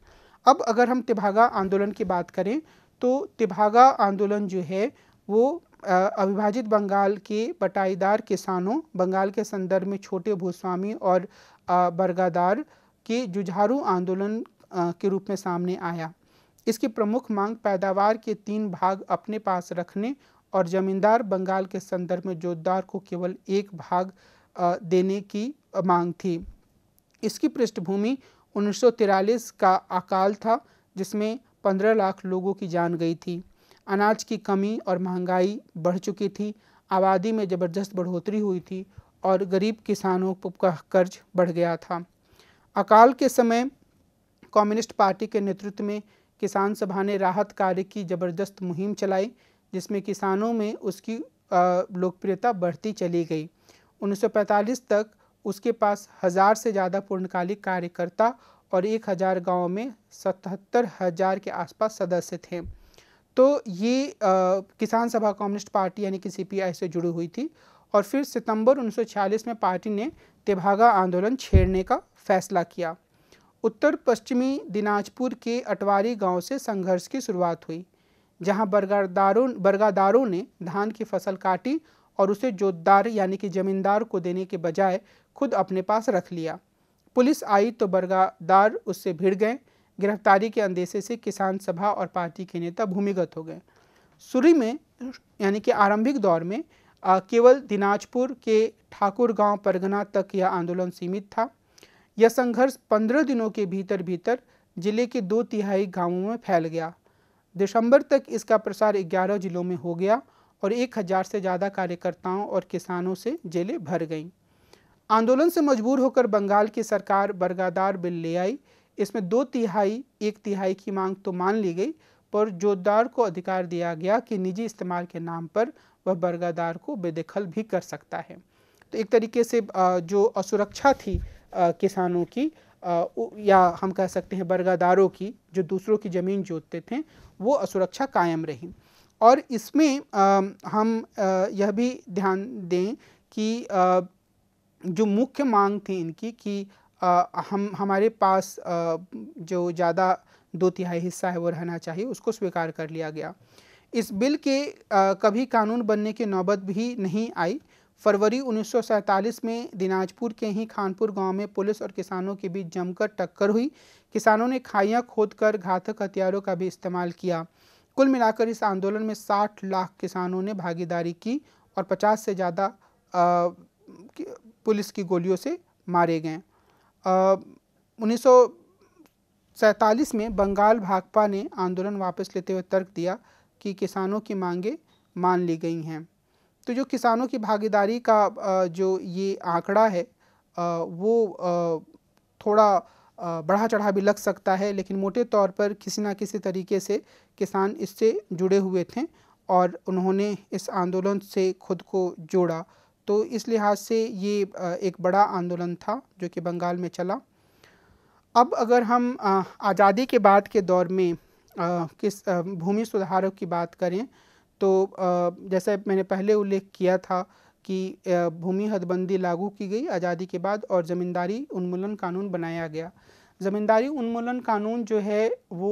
अब अगर हम तिभागा आंदोलन की बात करें तो तिभागा आंदोलन जो है वो अविभाजित बंगाल के बटाईदार किसानों बंगाल के संदर्भ में छोटे भूस्वामी और बरगादार के जुझारू आंदोलन के रूप में सामने आया इसकी प्रमुख मांग पैदावार के तीन भाग अपने पास रखने और जमींदार बंगाल के संदर्भ में जोतदार को केवल एक भाग देने की मांग थी इसकी पृष्ठभूमि उन्नीस का अकाल था जिसमें पंद्रह लाख लोगों की जान गई थी अनाज की कमी और महंगाई बढ़ चुकी थी आबादी में ज़बरदस्त बढ़ोतरी हुई थी और गरीब किसानों का कर्ज बढ़ गया था अकाल के समय कम्युनिस्ट पार्टी के नेतृत्व में किसान सभा ने राहत कार्य की ज़बरदस्त मुहिम चलाई जिसमें किसानों में उसकी लोकप्रियता बढ़ती चली गई 1945 तक उसके पास हज़ार से ज़्यादा पूर्णकालिक कार्यकर्ता और एक हज़ार गाँव में सतहत्तर हज़ार के आसपास सदस्य थे तो ये आ, किसान सभा कम्युनिस्ट पार्टी यानी कि सी से जुड़ी हुई थी और फिर सितंबर 1946 में पार्टी ने तिभागा आंदोलन छेड़ने का फैसला किया उत्तर पश्चिमी दिनाजपुर के अटवारी गांव से संघर्ष की शुरुआत हुई जहां बरगादारों बरगादारों ने धान की फसल काटी और उसे जोतदार यानी कि जमींदार को देने के बजाय खुद अपने पास रख लिया पुलिस आई तो बरगादार उससे भिड़ गए गिरफ्तारी के अंदेशे से किसान सभा और पार्टी के नेता भूमिगत हो गए शुरू में यानी कि आरंभिक दौर में आ, केवल दिनाजपुर के ठाकुर गांव परगना तक यह आंदोलन सीमित था यह संघर्ष पंद्रह दिनों के भीतर भीतर जिले के दो तिहाई गांवों में फैल गया दिसंबर तक इसका प्रसार 11 जिलों में हो गया और 1000 से ज़्यादा कार्यकर्ताओं और किसानों से जेलें भर गईं आंदोलन से मजबूर होकर बंगाल की सरकार बरगादार बिल ले आई इसमें दो तिहाई एक तिहाई की मांग तो मान ली गई पर जोदार को अधिकार दिया गया कि निजी इस्तेमाल के नाम पर वह बरगादार को बेदखल भी कर सकता है तो एक तरीके से जो असुरक्षा थी किसानों की या हम कह सकते हैं बरगादारों की जो दूसरों की ज़मीन जोतते थे वो असुरक्षा कायम रही और इसमें हम यह भी ध्यान दें कि जो मुख्य मांग थी इनकी कि आ, हम हमारे पास आ, जो ज़्यादा दो तिहाई हिस्सा है वो रहना चाहिए उसको स्वीकार कर लिया गया इस बिल के आ, कभी कानून बनने की नौबत भी नहीं आई फरवरी 1947 में दिनाजपुर के ही खानपुर गांव में पुलिस और किसानों के बीच जमकर टक्कर हुई किसानों ने खाइयाँ खोदकर घातक हथियारों का भी इस्तेमाल किया कुल मिलाकर इस आंदोलन में 60 लाख किसानों ने भागीदारी की और 50 से ज़्यादा पुलिस की गोलियों से मारे गए उन्नीस में बंगाल भाकपा ने आंदोलन वापस लेते हुए तर्क दिया कि किसानों की मांगें मान ली गई हैं तो जो किसानों की भागीदारी का जो ये आंकड़ा है वो थोड़ा बढ़ा चढ़ा भी लग सकता है लेकिन मोटे तौर पर किसी ना किसी तरीके से किसान इससे जुड़े हुए थे और उन्होंने इस आंदोलन से खुद को जोड़ा तो इस लिहाज से ये एक बड़ा आंदोलन था जो कि बंगाल में चला अब अगर हम आज़ादी के बाद के दौर में किस भूमि सुधारों की बात करें तो जैसे मैंने पहले उल्लेख किया था कि भूमि हदबंदी लागू की गई आज़ादी के बाद और ज़मींदारी उन्मूलन कानून बनाया गया ज़मींदारी उन्मूलन कानून जो है वो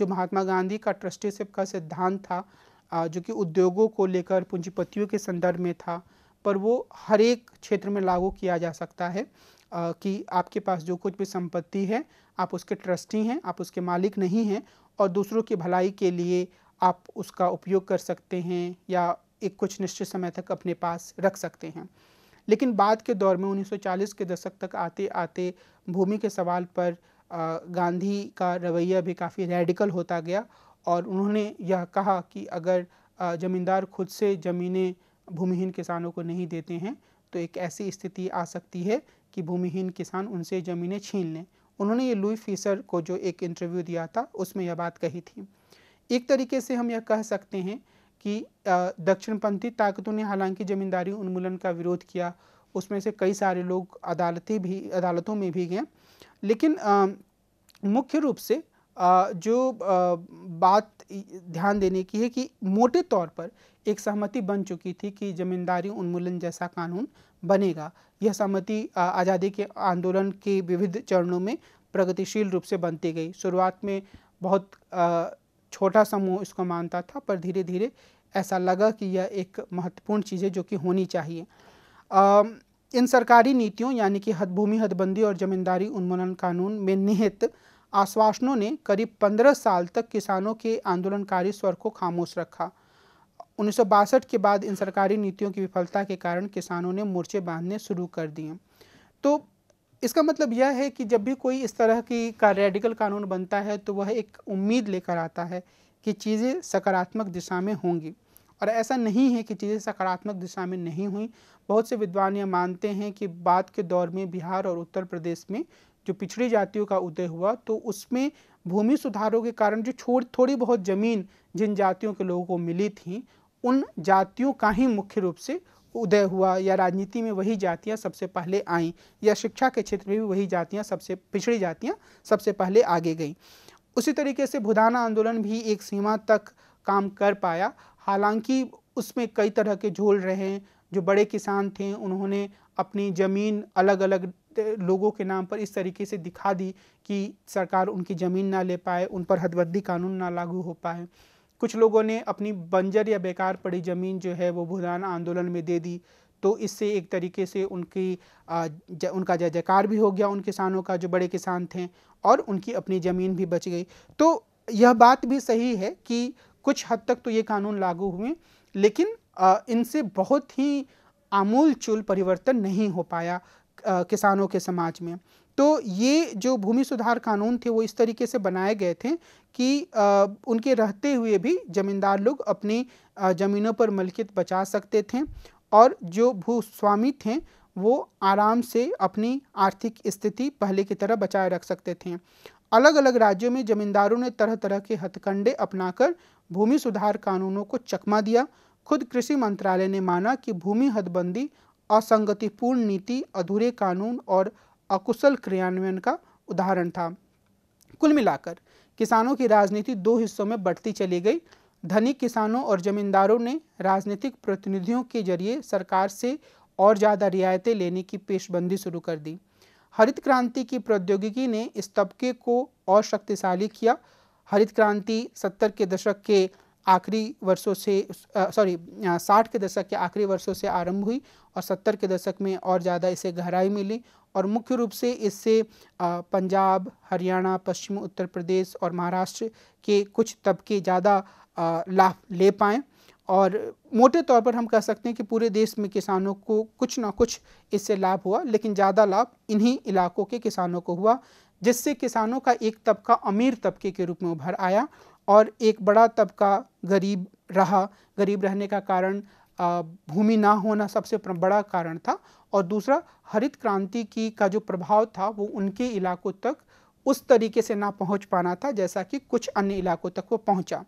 जो महात्मा गांधी का ट्रस्टीशिप का सिद्धांत था जो कि उद्योगों को लेकर पूंजीपतियों के संदर्भ में था पर वो हर एक क्षेत्र में लागू किया जा सकता है कि आपके पास जो कुछ भी संपत्ति है आप उसके ट्रस्टी हैं आप उसके मालिक नहीं हैं और दूसरों की भलाई के लिए आप उसका उपयोग कर सकते हैं या एक कुछ निश्चित समय तक अपने पास रख सकते हैं लेकिन बाद के दौर में 1940 के दशक तक आते आते भूमि के सवाल पर गांधी का रवैया भी काफ़ी रेडिकल होता गया और उन्होंने यह कहा कि अगर ज़मींदार खुद से ज़मीनें भूमिहीन किसानों को नहीं देते हैं तो एक ऐसी स्थिति आ सकती है कि भूमिहीन किसान उनसे ज़मीनें छीन लें उन्होंने ये लुई फीसर को जो एक इंटरव्यू दिया था उसमें यह बात कही थी एक तरीके से हम यह कह सकते हैं कि दक्षिणपंथी ताकतों ने हालांकि ज़मींदारी उन्मूलन का विरोध किया उसमें से कई सारे लोग अदालतें भी अदालतों में भी गए लेकिन मुख्य रूप से जो बात ध्यान देने की है कि मोटे तौर पर एक सहमति बन चुकी थी कि जमींदारी उन्मूलन जैसा कानून बनेगा यह सहमति आज़ादी के आंदोलन के विविध चरणों में प्रगतिशील रूप से बनती गई शुरुआत में बहुत छोटा समूह इसको मानता था पर धीरे धीरे ऐसा लगा कि यह एक महत्वपूर्ण चीज़ है जो कि होनी चाहिए इन सरकारी नीतियों यानी कि हद भूमि हदबंदी और जमींदारी उन्मूलन कानून में निहित आश्वासनों ने करीब 15 साल तक किसानों के आंदोलनकारी स्वर को खामोश रखा उन्नीस के बाद इन सरकारी नीतियों की विफलता के कारण किसानों ने मोर्चे बांधने शुरू कर दिए तो इसका मतलब यह है कि जब भी कोई इस तरह की का रेडिकल कानून बनता है तो वह एक उम्मीद लेकर आता है कि चीज़ें सकारात्मक दिशा में होंगी और ऐसा नहीं है कि चीज़ें सकारात्मक दिशा में नहीं हुई बहुत से विद्वान यह मानते हैं कि बाद के दौर में बिहार और उत्तर प्रदेश में जो पिछड़ी जातियों का उदय हुआ तो उसमें भूमि सुधारों के कारण जो छोड़ थोड़ी बहुत ज़मीन जिन जातियों के लोगों को मिली थी उन जातियों का ही मुख्य रूप से उदय हुआ या राजनीति में वही जातियां सबसे पहले आईं या शिक्षा के क्षेत्र में भी वही जातियां सबसे पिछड़ी जातियां सबसे पहले आगे गईं उसी तरीके से भुदाना आंदोलन भी एक सीमा तक काम कर पाया हालांकि उसमें कई तरह के झोल रहे जो बड़े किसान थे उन्होंने अपनी ज़मीन अलग अलग लोगों के नाम पर इस तरीके से दिखा दी कि सरकार उनकी ज़मीन ना ले पाए उन पर हदबंदी कानून ना लागू हो पाए कुछ लोगों ने अपनी बंजर या बेकार पड़ी ज़मीन जो है वो भूदान आंदोलन में दे दी तो इससे एक तरीके से उनकी ज, उनका जय जयकार भी हो गया उन किसानों का जो बड़े किसान थे और उनकी अपनी ज़मीन भी बच गई तो यह बात भी सही है कि कुछ हद तक तो ये कानून लागू हुए लेकिन इनसे बहुत ही आमूल चूल परिवर्तन नहीं हो पाया किसानों के समाज में तो ये जो भूमि सुधार कानून थे वो इस तरीके से बनाए गए थे कि आ, उनके रहते हुए भी ज़मींदार लोग अपनी ज़मीनों पर मलकियत बचा सकते थे और जो भूस्वामी थे वो आराम से अपनी आर्थिक स्थिति पहले की तरह बचाए रख सकते थे अलग अलग राज्यों में जमींदारों ने तरह तरह के हथकंडे अपनाकर भूमि सुधार कानूनों को चकमा दिया खुद कृषि मंत्रालय ने माना कि भूमि हदबंदी असंगतिपूर्ण नीति अधूरे कानून और अकुशल क्रियान्वयन का उदाहरण था कुल मिलाकर किसानों की राजनीति दो हिस्सों में बढ़ती चली गई धनी किसानों और जमींदारों ने राजनीतिक प्रतिनिधियों के जरिए सरकार से और ज़्यादा रियायतें लेने की पेशबंदी शुरू कर दी हरित क्रांति की प्रौद्योगिकी ने इस तबके को और शक्तिशाली किया हरित क्रांति सत्तर के दशक के आखिरी वर्षों से सॉरी साठ के दशक के आखिरी वर्षों से आरंभ हुई और सत्तर के दशक में और ज़्यादा इसे गहराई मिली और मुख्य रूप से इससे पंजाब हरियाणा पश्चिम उत्तर प्रदेश और महाराष्ट्र के कुछ तबके ज़्यादा लाभ ले पाएँ और मोटे तौर पर हम कह सकते हैं कि पूरे देश में किसानों को कुछ ना कुछ इससे लाभ हुआ लेकिन ज़्यादा लाभ इन्हीं इलाकों के किसानों को हुआ जिससे किसानों का एक तबका अमीर तबके के रूप में उभर आया और एक बड़ा तबका गरीब रहा गरीब रहने का कारण भूमि ना होना सबसे बड़ा कारण था और दूसरा हरित क्रांति की का जो प्रभाव था वो उनके इलाकों तक उस तरीके से ना पहुंच पाना था जैसा कि कुछ अन्य इलाकों तक वो पहुंचा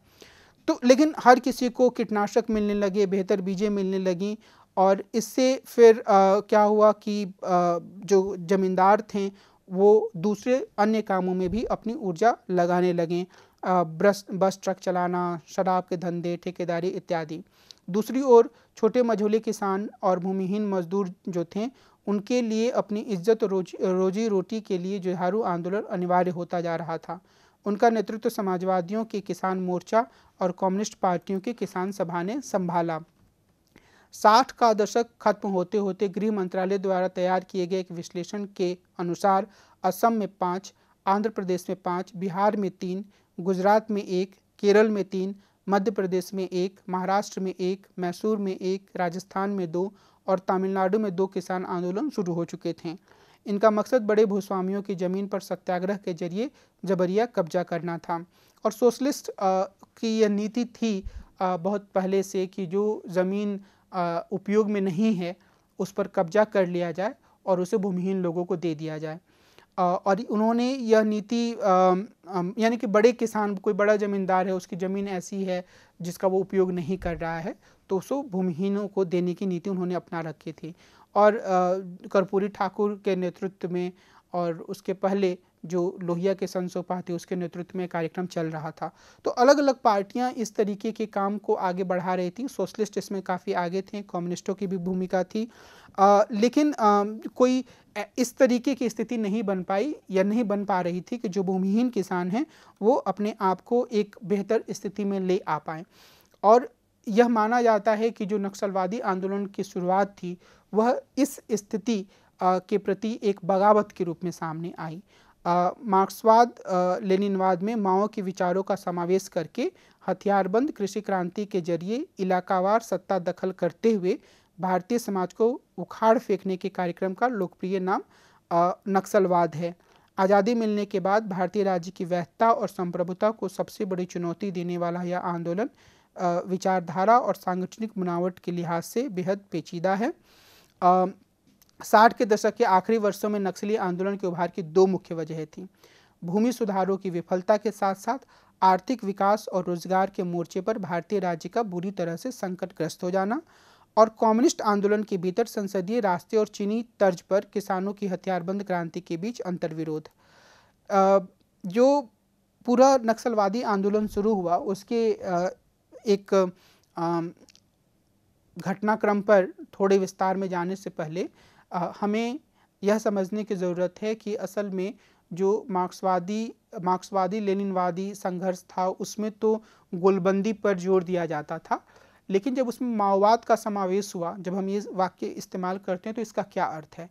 तो लेकिन हर किसी को कीटनाशक मिलने लगे बेहतर बीजें मिलने लगीं और इससे फिर आ, क्या हुआ कि आ, जो ज़मींदार थे वो दूसरे अन्य कामों में भी अपनी ऊर्जा लगाने लगें ब्रस बस ट्रक चलाना शराब के धंधे ठेकेदारी इत्यादि दूसरी ओर छोटे मझोले किसान और भूमिहीन मजदूर जो थे उनके लिए अपनी इज्जत रोज रोजी रोटी के लिए जुझारू आंदोलन अनिवार्य होता जा रहा था उनका नेतृत्व समाजवादियों के किसान मोर्चा और कम्युनिस्ट पार्टियों के किसान सभा ने संभाला साठ का दशक खत्म होते होते गृह मंत्रालय द्वारा तैयार किए गए एक विश्लेषण के अनुसार असम में पाँच आंध्र प्रदेश में पाँच बिहार में तीन गुजरात में एक केरल में तीन मध्य प्रदेश में एक महाराष्ट्र में एक मैसूर में एक राजस्थान में दो और तमिलनाडु में दो किसान आंदोलन शुरू हो चुके थे इनका मकसद बड़े भूस्वामियों की जमीन पर सत्याग्रह के जरिए जबरिया कब्जा करना था और सोशलिस्ट की यह नीति थी आ, बहुत पहले से कि जो ज़मीन उपयोग में नहीं है उस पर कब्जा कर लिया जाए और उसे भूमिहीन लोगों को दे दिया जाए और उन्होंने यह नीति यानी कि बड़े किसान कोई बड़ा ज़मींदार है उसकी ज़मीन ऐसी है जिसका वो उपयोग नहीं कर रहा है तो उसको भूमिहीनों को देने की नीति उन्होंने अपना रखी थी और कर्पूरी ठाकुर के नेतृत्व में और उसके पहले जो लोहिया के सन सोपा थे उसके नेतृत्व में कार्यक्रम चल रहा था तो अलग अलग पार्टियां इस तरीके के काम को आगे बढ़ा रही थी सोशलिस्ट इसमें काफ़ी आगे थे कम्युनिस्टों की भी भूमिका थी आ, लेकिन आ, कोई इस तरीके की स्थिति नहीं बन पाई या नहीं बन पा रही थी कि जो भूमिहीन किसान हैं वो अपने आप को एक बेहतर स्थिति में ले आ पाए और यह माना जाता है कि जो नक्सलवादी आंदोलन की शुरुआत थी वह इस स्थिति के प्रति एक बगावत के रूप में सामने आई मार्क्सवाद लेनिनवाद में माओ के विचारों का समावेश करके हथियारबंद कृषि क्रांति के जरिए इलाकावार सत्ता दखल करते हुए भारतीय समाज को उखाड़ फेंकने के कार्यक्रम का लोकप्रिय नाम नक्सलवाद है आज़ादी मिलने के बाद भारतीय राज्य की वैधता और संप्रभुता को सबसे बड़ी चुनौती देने वाला यह आंदोलन विचारधारा और सांगठनिक बनावट के लिहाज से बेहद पेचीदा है साठ के दशक के आखिरी वर्षों में नक्सली आंदोलन के उभार की दो मुख्य वजहें थीं भूमि सुधारों की विफलता के साथ साथ आर्थिक विकास और रोजगार के मोर्चे पर भारतीय राज्य का बुरी तरह से संकटग्रस्त हो जाना और कम्युनिस्ट आंदोलन के भीतर संसदीय रास्ते और चीनी तर्ज पर किसानों की हथियारबंद क्रांति के बीच अंतर्विरोध जो पूरा नक्सलवादी आंदोलन शुरू हुआ उसके एक घटनाक्रम पर थोड़े विस्तार में जाने से पहले हमें यह समझने की ज़रूरत है कि असल में जो मार्क्सवादी मार्क्सवादी लेनिनवादी संघर्ष था उसमें तो गोलबंदी पर जोर दिया जाता था लेकिन जब उसमें माओवाद का समावेश हुआ जब हम ये वाक्य इस्तेमाल करते हैं तो इसका क्या अर्थ है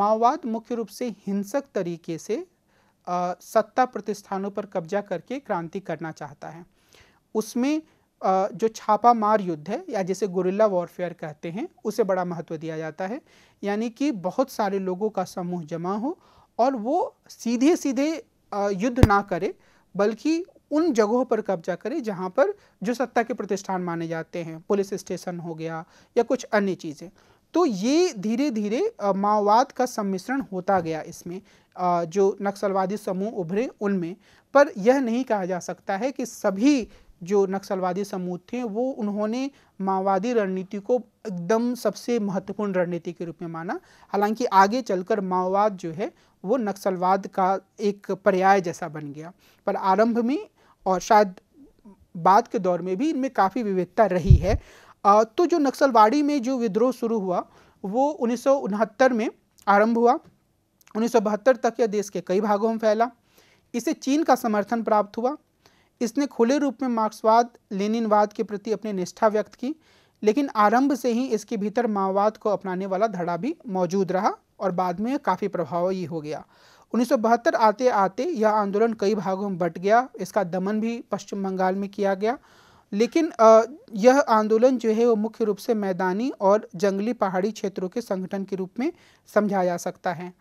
माओवाद मुख्य रूप से हिंसक तरीके से आ, सत्ता प्रतिष्ठानों पर कब्जा करके क्रांति करना चाहता है उसमें जो छापा मार युद्ध है या जिसे गुरिल्ला वॉरफेयर कहते हैं उसे बड़ा महत्व दिया जाता है यानी कि बहुत सारे लोगों का समूह जमा हो और वो सीधे सीधे युद्ध ना करे बल्कि उन जगहों पर कब्जा करे जहाँ पर जो सत्ता के प्रतिष्ठान माने जाते हैं पुलिस स्टेशन हो गया या कुछ अन्य चीज़ें तो ये धीरे धीरे माओवाद का सम्मिश्रण होता गया इसमें जो नक्सलवादी समूह उभरे उनमें पर यह नहीं कहा जा सकता है कि सभी जो नक्सलवादी समूह थे वो उन्होंने माओवादी रणनीति को एकदम सबसे महत्वपूर्ण रणनीति के रूप में माना हालांकि आगे चलकर माओवाद जो है वो नक्सलवाद का एक पर्याय जैसा बन गया पर आरंभ में और शायद बाद के दौर में भी इनमें काफ़ी विविधता रही है तो जो नक्सलवाड़ी में जो विद्रोह शुरू हुआ वो उन्नीस में आरंभ हुआ उन्नीस तक यह देश के कई भागों में फैला इसे चीन का समर्थन प्राप्त हुआ इसने खुले रूप में मार्क्सवाद लेनिनवाद के प्रति अपनी निष्ठा व्यक्त की लेकिन आरंभ से ही इसके भीतर माओवाद को अपनाने वाला धड़ा भी मौजूद रहा और बाद में काफ़ी प्रभावी हो गया उन्नीस आते आते यह आंदोलन कई भागों में बट गया इसका दमन भी पश्चिम बंगाल में किया गया लेकिन यह आंदोलन जो है वो मुख्य रूप से मैदानी और जंगली पहाड़ी क्षेत्रों के संगठन के रूप में समझा जा सकता है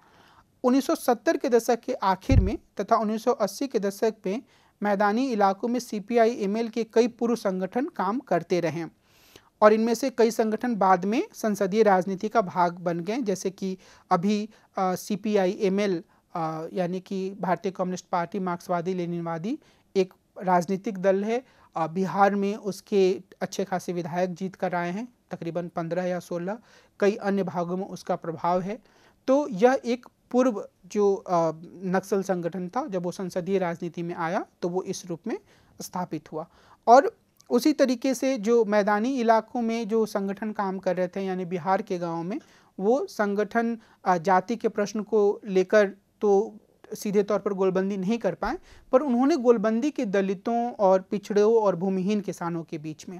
1970 के दशक के आखिर में तथा 1980 के दशक में मैदानी इलाकों में C P I M L के कई पूर्व संगठन काम करते रहे और इनमें से कई संगठन बाद में संसदीय राजनीति का भाग बन गए जैसे कि अभी C P I M L यानी कि भारतीय कम्युनिस्ट पार्टी मार्क्सवादी लेनिनवादी एक राजनीतिक दल है आ, बिहार में उसके अच्छे खासे विधायक जीत कर आए हैं तकरीबन पंद्रह या सोलह कई अन्य भागों में उसका प्रभाव है तो यह एक पूर्व जो नक्सल संगठन था जब वो संसदीय राजनीति में आया तो वो इस रूप में स्थापित हुआ और उसी तरीके से जो मैदानी इलाकों में जो संगठन काम कर रहे थे यानी बिहार के गाँव में वो संगठन जाति के प्रश्न को लेकर तो सीधे तौर पर गोलबंदी नहीं कर पाए पर उन्होंने गोलबंदी के दलितों और पिछड़ों और भूमिहीन किसानों के बीच में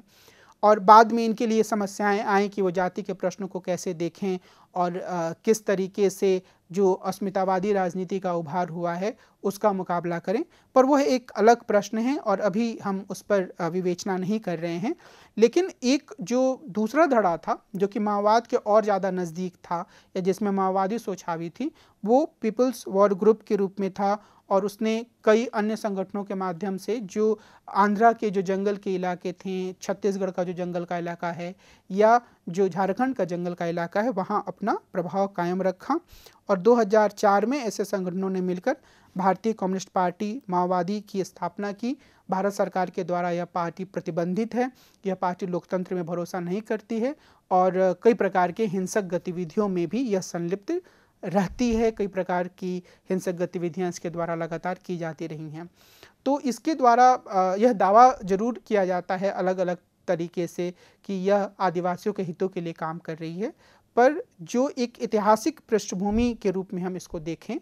और बाद में इनके लिए समस्याएं आएँ कि वो जाति के प्रश्नों को कैसे देखें और आ, किस तरीके से जो अस्मितावादी राजनीति का उभार हुआ है उसका मुकाबला करें पर वह एक अलग प्रश्न है और अभी हम उस पर विवेचना नहीं कर रहे हैं लेकिन एक जो दूसरा धड़ा था जो कि माओवाद के और ज़्यादा नज़दीक था या जिसमें माओवादी सोच हावी थी वो पीपल्स वॉर ग्रुप के रूप में था और उसने कई अन्य संगठनों के माध्यम से जो आंध्रा के जो जंगल के इलाके थे छत्तीसगढ़ का जो जंगल का इलाका है या जो झारखंड का जंगल का इलाका है वहाँ अपना प्रभाव कायम रखा और 2004 में ऐसे संगठनों ने मिलकर भारतीय कम्युनिस्ट पार्टी माओवादी की स्थापना की भारत सरकार के द्वारा यह पार्टी प्रतिबंधित है यह पार्टी लोकतंत्र में भरोसा नहीं करती है और कई प्रकार के हिंसक गतिविधियों में भी यह संलिप्त रहती है कई प्रकार की हिंसक गतिविधियां इसके द्वारा लगातार की जाती रही हैं तो इसके द्वारा यह दावा जरूर किया जाता है अलग अलग तरीके से कि यह आदिवासियों के हितों के लिए काम कर रही है पर जो एक ऐतिहासिक पृष्ठभूमि के रूप में हम इसको देखें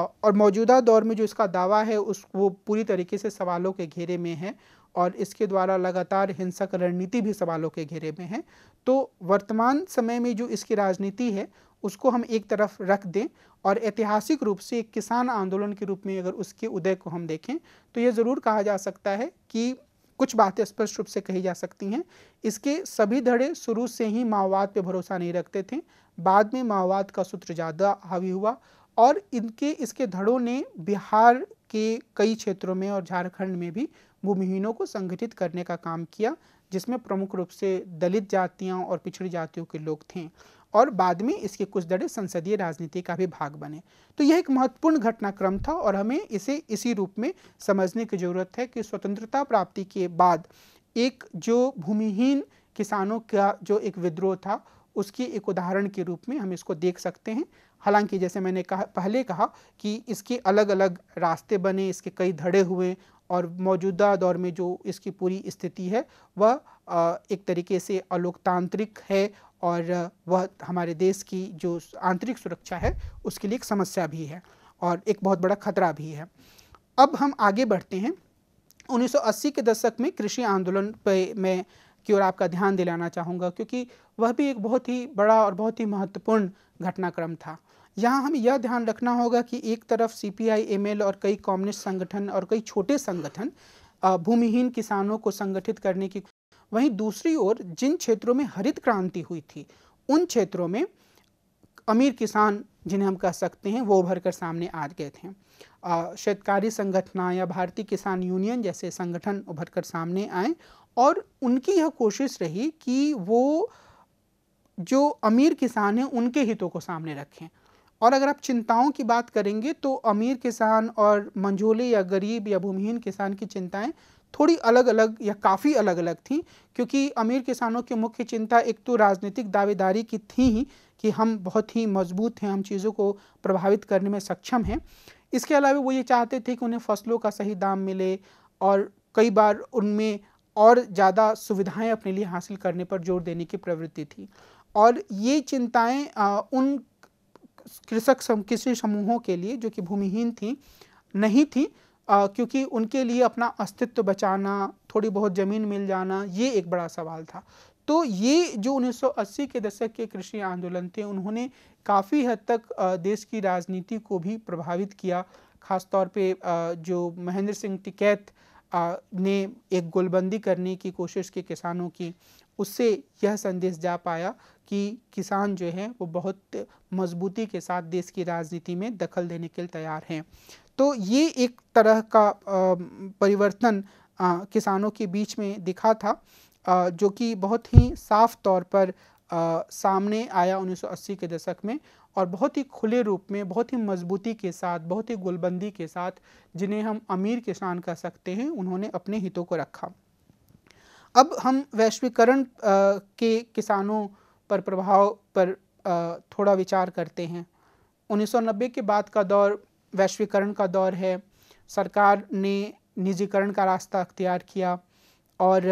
और मौजूदा दौर में जो इसका दावा है उस वो पूरी तरीके से सवालों के घेरे में है और इसके द्वारा लगातार हिंसक रणनीति भी सवालों के घेरे में है तो वर्तमान समय में जो इसकी राजनीति है उसको हम एक तरफ रख दें और ऐतिहासिक रूप से एक किसान आंदोलन के रूप में अगर उसके उदय को हम देखें तो ये ज़रूर कहा जा सकता है कि कुछ बातें स्पष्ट रूप से कही जा सकती हैं इसके सभी धड़े शुरू से ही माओवाद पर भरोसा नहीं रखते थे बाद में माओवाद का सूत्र ज़्यादा हावी हुआ और इनके इसके धड़ों ने बिहार के कई क्षेत्रों में और झारखंड में भी भूमिहीनों को संगठित करने का काम किया जिसमें प्रमुख रूप से दलित जातियां और पिछड़ी जातियों के लोग थे और बाद में इसके कुछ दड़े संसदीय राजनीति का भी भाग बने तो यह एक महत्वपूर्ण घटनाक्रम था और हमें इसे इसी रूप में समझने की ज़रूरत है कि स्वतंत्रता प्राप्ति के बाद एक जो भूमिहीन किसानों का जो एक विद्रोह था उसके एक उदाहरण के रूप में हम इसको देख सकते हैं हालांकि जैसे मैंने कहा पहले कहा कि इसके अलग अलग रास्ते बने इसके कई धड़े हुए और मौजूदा दौर में जो इसकी पूरी स्थिति है वह एक तरीके से अलोकतांत्रिक है और वह हमारे देश की जो आंतरिक सुरक्षा है उसके लिए एक समस्या भी है और एक बहुत बड़ा खतरा भी है अब हम आगे बढ़ते हैं 1980 के दशक में कृषि आंदोलन पर मैं की ओर आपका ध्यान दिलाना चाहूँगा क्योंकि वह भी एक बहुत ही बड़ा और बहुत ही महत्वपूर्ण घटनाक्रम था यहाँ हमें यह ध्यान रखना होगा कि एक तरफ C P I M L और कई कम्युनिस्ट संगठन और कई छोटे संगठन भूमिहीन किसानों को संगठित करने की वहीं दूसरी ओर जिन क्षेत्रों में हरित क्रांति हुई थी उन क्षेत्रों में अमीर किसान जिन्हें हम कह सकते हैं वो उभर कर सामने आ गए थे शतकारी संगठना या भारतीय किसान यूनियन जैसे संगठन उभर कर सामने आए और उनकी यह कोशिश रही कि वो जो अमीर किसान हैं उनके हितों को सामने रखें और अगर आप चिंताओं की बात करेंगे तो अमीर किसान और मंझोले या गरीब या भूमिहीन किसान की चिंताएं थोड़ी अलग अलग या काफ़ी अलग अलग थी क्योंकि अमीर किसानों की मुख्य चिंता एक तो राजनीतिक दावेदारी की थी ही कि हम बहुत ही मजबूत हैं हम चीज़ों को प्रभावित करने में सक्षम हैं इसके अलावा वो ये चाहते थे कि उन्हें फसलों का सही दाम मिले और कई बार उनमें और ज़्यादा सुविधाएं अपने लिए हासिल करने पर जोर देने की प्रवृत्ति थी और ये चिंताएं उन कृषक सम, किसी समूहों के लिए जो कि भूमिहीन थी नहीं थी आ, क्योंकि उनके लिए अपना अस्तित्व बचाना थोड़ी बहुत ज़मीन मिल जाना ये एक बड़ा सवाल था तो ये जो 1980 के दशक के कृषि आंदोलन थे उन्होंने काफ़ी हद तक देश की राजनीति को भी प्रभावित किया खासतौर पे जो महेंद्र सिंह टिकैत ने एक गोलबंदी करने की कोशिश की किसानों की उससे यह संदेश जा पाया कि किसान जो हैं वो बहुत मजबूती के साथ देश की राजनीति में दखल देने के लिए तैयार हैं तो ये एक तरह का परिवर्तन किसानों के बीच में दिखा था जो कि बहुत ही साफ तौर पर सामने आया 1980 के दशक में और बहुत ही खुले रूप में बहुत ही मजबूती के साथ बहुत ही गुलबंदी के साथ जिन्हें हम अमीर किसान कह सकते हैं उन्होंने अपने हितों को रखा अब हम वैश्वीकरण के किसानों पर प्रभाव पर थोड़ा विचार करते हैं 1990 के बाद का दौर वैश्वीकरण का दौर है सरकार ने निजीकरण का रास्ता अख्तियार किया और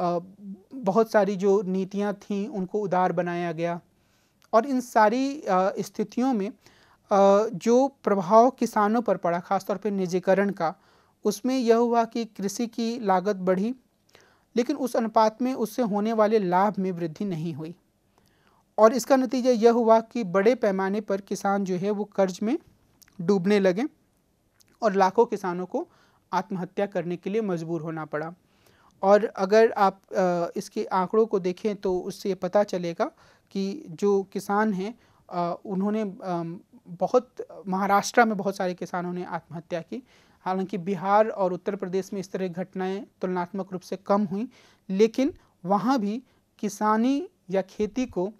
बहुत सारी जो नीतियाँ थीं उनको उदार बनाया गया और इन सारी स्थितियों में जो प्रभाव किसानों पर पड़ा खासतौर पर निजीकरण का उसमें यह हुआ कि कृषि की लागत बढ़ी लेकिन उस अनुपात में उससे होने वाले लाभ में वृद्धि नहीं हुई और इसका नतीजा यह हुआ कि बड़े पैमाने पर किसान जो है वो कर्ज में डूबने लगे और लाखों किसानों को आत्महत्या करने के लिए मजबूर होना पड़ा और अगर आप इसके आंकड़ों को देखें तो उससे पता चलेगा कि जो किसान हैं उन्होंने बहुत महाराष्ट्र में बहुत सारे किसानों ने आत्महत्या की हालांकि बिहार और उत्तर प्रदेश में इस तरह घटनाएं तुलनात्मक रूप से कम हुई लेकिन वहाँ भी किसानी या खेती को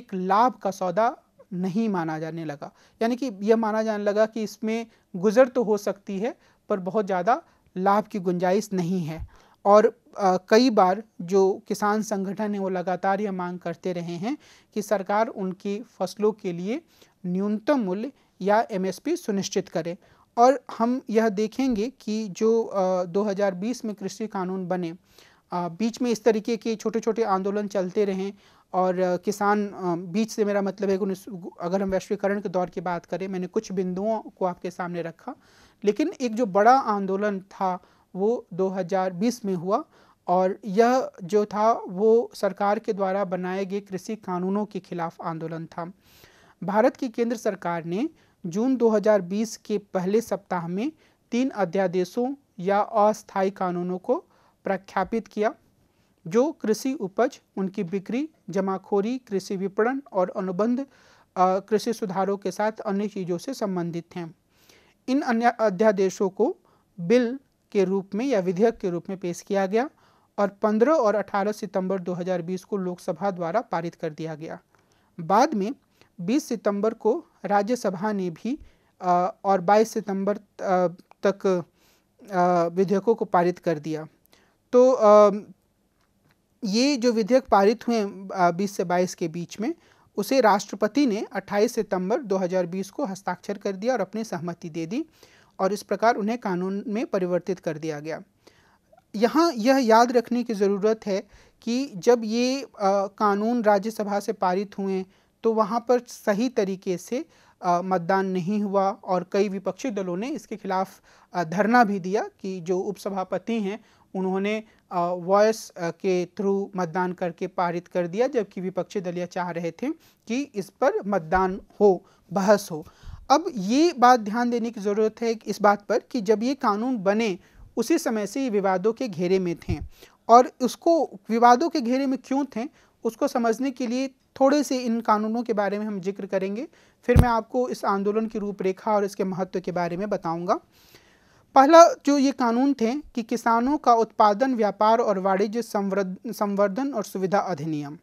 एक लाभ का सौदा नहीं माना जाने लगा यानी कि यह माना जाने लगा कि इसमें गुजर तो हो सकती है पर बहुत ज़्यादा लाभ की गुंजाइश नहीं है और आ, कई बार जो किसान संगठन है वो लगातार यह मांग करते रहे हैं कि सरकार उनकी फसलों के लिए न्यूनतम मूल्य या एमएसपी सुनिश्चित करे और हम यह देखेंगे कि जो आ, 2020 में कृषि कानून बने आ, बीच में इस तरीके के छोटे छोटे आंदोलन चलते रहें और किसान बीच से मेरा मतलब है कि अगर हम वैश्वीकरण के दौर की बात करें मैंने कुछ बिंदुओं को आपके सामने रखा लेकिन एक जो बड़ा आंदोलन था वो 2020 में हुआ और यह जो था वो सरकार के द्वारा बनाए गए कृषि कानूनों के खिलाफ आंदोलन था भारत की केंद्र सरकार ने जून 2020 के पहले सप्ताह में तीन अध्यादेशों या अस्थायी कानूनों को प्रख्यापित किया जो कृषि उपज उनकी बिक्री जमाखोरी कृषि विपणन और अनुबंध कृषि सुधारों के साथ अन्य चीज़ों से संबंधित हैं इन अन्य अध्यादेशों को बिल के रूप में या विधेयक के रूप में पेश किया गया और 15 और 18 सितंबर 2020 को लोकसभा द्वारा पारित कर दिया गया बाद में 20 सितंबर को राज्यसभा ने भी और 22 सितंबर तक विधेयकों को पारित कर दिया तो ये जो विधेयक पारित हुए 20 से 22 के बीच में उसे राष्ट्रपति ने 28 सितंबर 2020 को हस्ताक्षर कर दिया और अपनी सहमति दे दी और इस प्रकार उन्हें कानून में परिवर्तित कर दिया गया यहाँ यह याद रखने की ज़रूरत है कि जब ये आ, कानून राज्यसभा से पारित हुए तो वहाँ पर सही तरीके से मतदान नहीं हुआ और कई विपक्षी दलों ने इसके खिलाफ धरना भी दिया कि जो उपसभापति हैं उन्होंने वॉयस के थ्रू मतदान करके पारित कर दिया जबकि विपक्षी यह चाह रहे थे कि इस पर मतदान हो बहस हो अब ये बात ध्यान देने की ज़रूरत है इस बात पर कि जब ये कानून बने उसी समय से ये विवादों के घेरे में थे और उसको विवादों के घेरे में क्यों थे उसको समझने के लिए थोड़े से इन कानूनों के बारे में हम जिक्र करेंगे फिर मैं आपको इस आंदोलन की रूपरेखा और इसके महत्व के बारे में बताऊंगा पहला जो ये कानून थे कि किसानों का उत्पादन व्यापार और वाणिज्य संवर्धन और सुविधा अधिनियम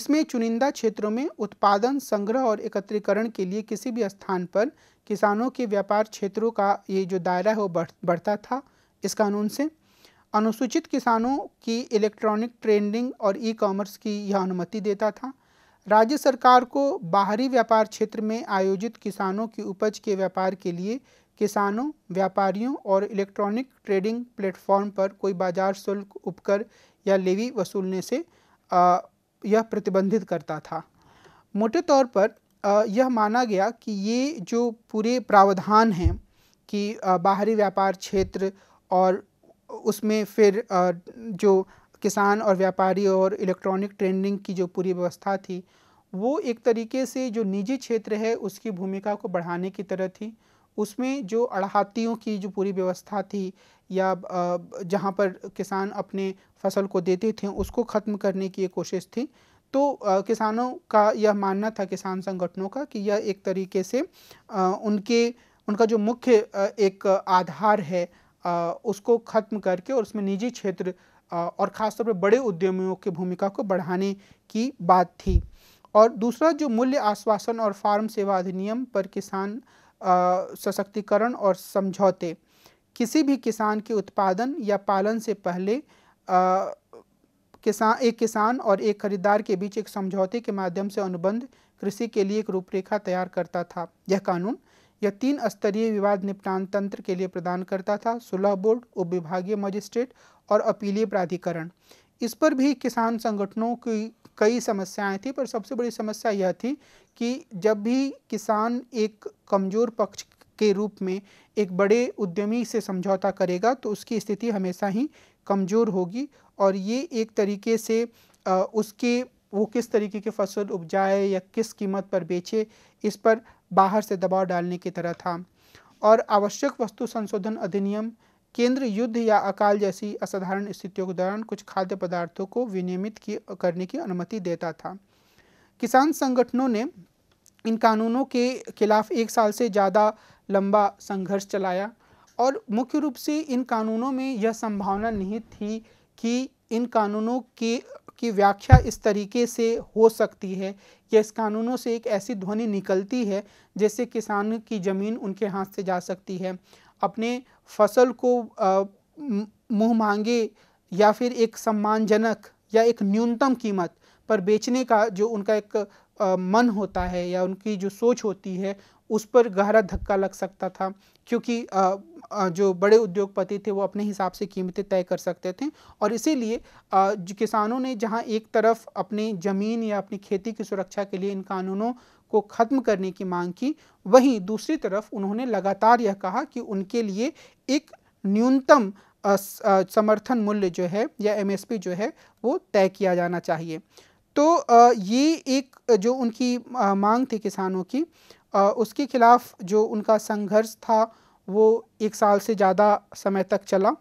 इसमें चुनिंदा क्षेत्रों में उत्पादन संग्रह और एकत्रीकरण के लिए किसी भी स्थान पर किसानों के व्यापार क्षेत्रों का ये जो दायरा है वो बढ़ बढ़ता था इस कानून से अनुसूचित किसानों की इलेक्ट्रॉनिक ट्रेडिंग और ई कॉमर्स की यह अनुमति देता था राज्य सरकार को बाहरी व्यापार क्षेत्र में आयोजित किसानों की उपज के व्यापार के लिए किसानों व्यापारियों और इलेक्ट्रॉनिक ट्रेडिंग प्लेटफॉर्म पर कोई बाजार शुल्क उपकर या लेवी वसूलने से आ, यह प्रतिबंधित करता था मोटे तौर पर आ, यह माना गया कि ये जो पूरे प्रावधान हैं कि आ, बाहरी व्यापार क्षेत्र और उसमें फिर आ, जो किसान और व्यापारी और इलेक्ट्रॉनिक ट्रेडिंग की जो पूरी व्यवस्था थी वो एक तरीके से जो निजी क्षेत्र है उसकी भूमिका को बढ़ाने की तरह थी उसमें जो अड़हातियों की जो पूरी व्यवस्था थी या जहाँ पर किसान अपने फसल को देते थे उसको ख़त्म करने की कोशिश थी तो किसानों का यह मानना था किसान संगठनों का कि यह एक तरीके से उनके उनका जो मुख्य एक आधार है उसको ख़त्म करके और उसमें निजी क्षेत्र और ख़ासतौर पर बड़े उद्यमियों की भूमिका को बढ़ाने की बात थी और दूसरा जो मूल्य आश्वासन और फार्म सेवा अधिनियम पर किसान सशक्तिकरण और समझौते किसी भी किसान के उत्पादन या पालन से पहले आ, किसान एक किसान और एक खरीदार के बीच एक समझौते के माध्यम से अनुबंध कृषि के लिए एक रूपरेखा तैयार करता था यह कानून यह तीन स्तरीय विवाद निपटान तंत्र के लिए प्रदान करता था सुलह बोर्ड उप विभागीय मजिस्ट्रेट और अपीलीय प्राधिकरण इस पर भी किसान संगठनों की कई समस्याएं थी पर सबसे बड़ी समस्या यह थी कि जब भी किसान एक कमज़ोर पक्ष के रूप में एक बड़े उद्यमी से समझौता करेगा तो उसकी स्थिति हमेशा ही कमज़ोर होगी और ये एक तरीके से आ, उसके वो किस तरीके की फसल उपजाए या किस कीमत पर बेचे इस पर बाहर से दबाव डालने की तरह था और आवश्यक वस्तु संशोधन अधिनियम केंद्र युद्ध या अकाल जैसी असाधारण स्थितियों के दौरान कुछ खाद्य पदार्थों को विनियमित की करने की अनुमति देता था किसान संगठनों ने इन कानूनों के खिलाफ एक साल से ज़्यादा लंबा संघर्ष चलाया और मुख्य रूप से इन कानूनों में यह संभावना निहित थी कि इन कानूनों के की व्याख्या इस तरीके से हो सकती है या इस कानूनों से एक ऐसी ध्वनि निकलती है जिससे किसान की ज़मीन उनके हाथ से जा सकती है अपने फसल को मुँह मांगे या फिर एक सम्मानजनक या एक न्यूनतम कीमत पर बेचने का जो उनका एक मन होता है या उनकी जो सोच होती है उस पर गहरा धक्का लग सकता था क्योंकि जो बड़े उद्योगपति थे वो अपने हिसाब से कीमतें तय कर सकते थे और इसीलिए किसानों ने जहां एक तरफ अपनी ज़मीन या अपनी खेती की सुरक्षा के लिए इन कानूनों को ख़त्म करने की मांग की वहीं दूसरी तरफ उन्होंने लगातार यह कहा कि उनके लिए एक न्यूनतम समर्थन मूल्य जो है या एमएसपी जो है वो तय किया जाना चाहिए तो ये एक जो उनकी मांग थी किसानों की उसके खिलाफ जो उनका संघर्ष था वो एक साल से ज़्यादा समय तक चला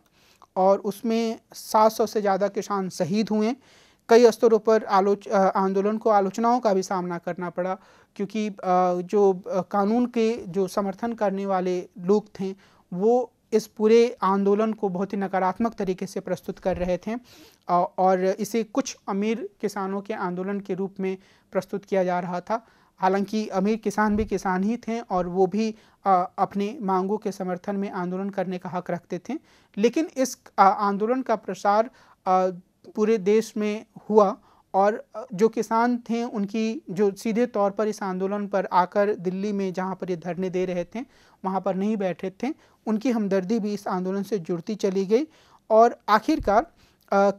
और उसमें 700 से ज़्यादा किसान शहीद हुए कई स्तरों पर आलोच आंदोलन को आलोचनाओं का भी सामना करना पड़ा क्योंकि जो कानून के जो समर्थन करने वाले लोग थे वो इस पूरे आंदोलन को बहुत ही नकारात्मक तरीके से प्रस्तुत कर रहे थे और इसे कुछ अमीर किसानों के आंदोलन के रूप में प्रस्तुत किया जा रहा था हालांकि अमीर किसान भी किसान ही थे और वो भी अपने मांगों के समर्थन में आंदोलन करने का हक रखते थे लेकिन इस आंदोलन का प्रसार पूरे देश में हुआ और जो किसान थे उनकी जो सीधे तौर पर इस आंदोलन पर आकर दिल्ली में जहाँ पर ये धरने दे रहे थे वहाँ पर नहीं बैठे थे उनकी हमदर्दी भी इस आंदोलन से जुड़ती चली गई और आखिरकार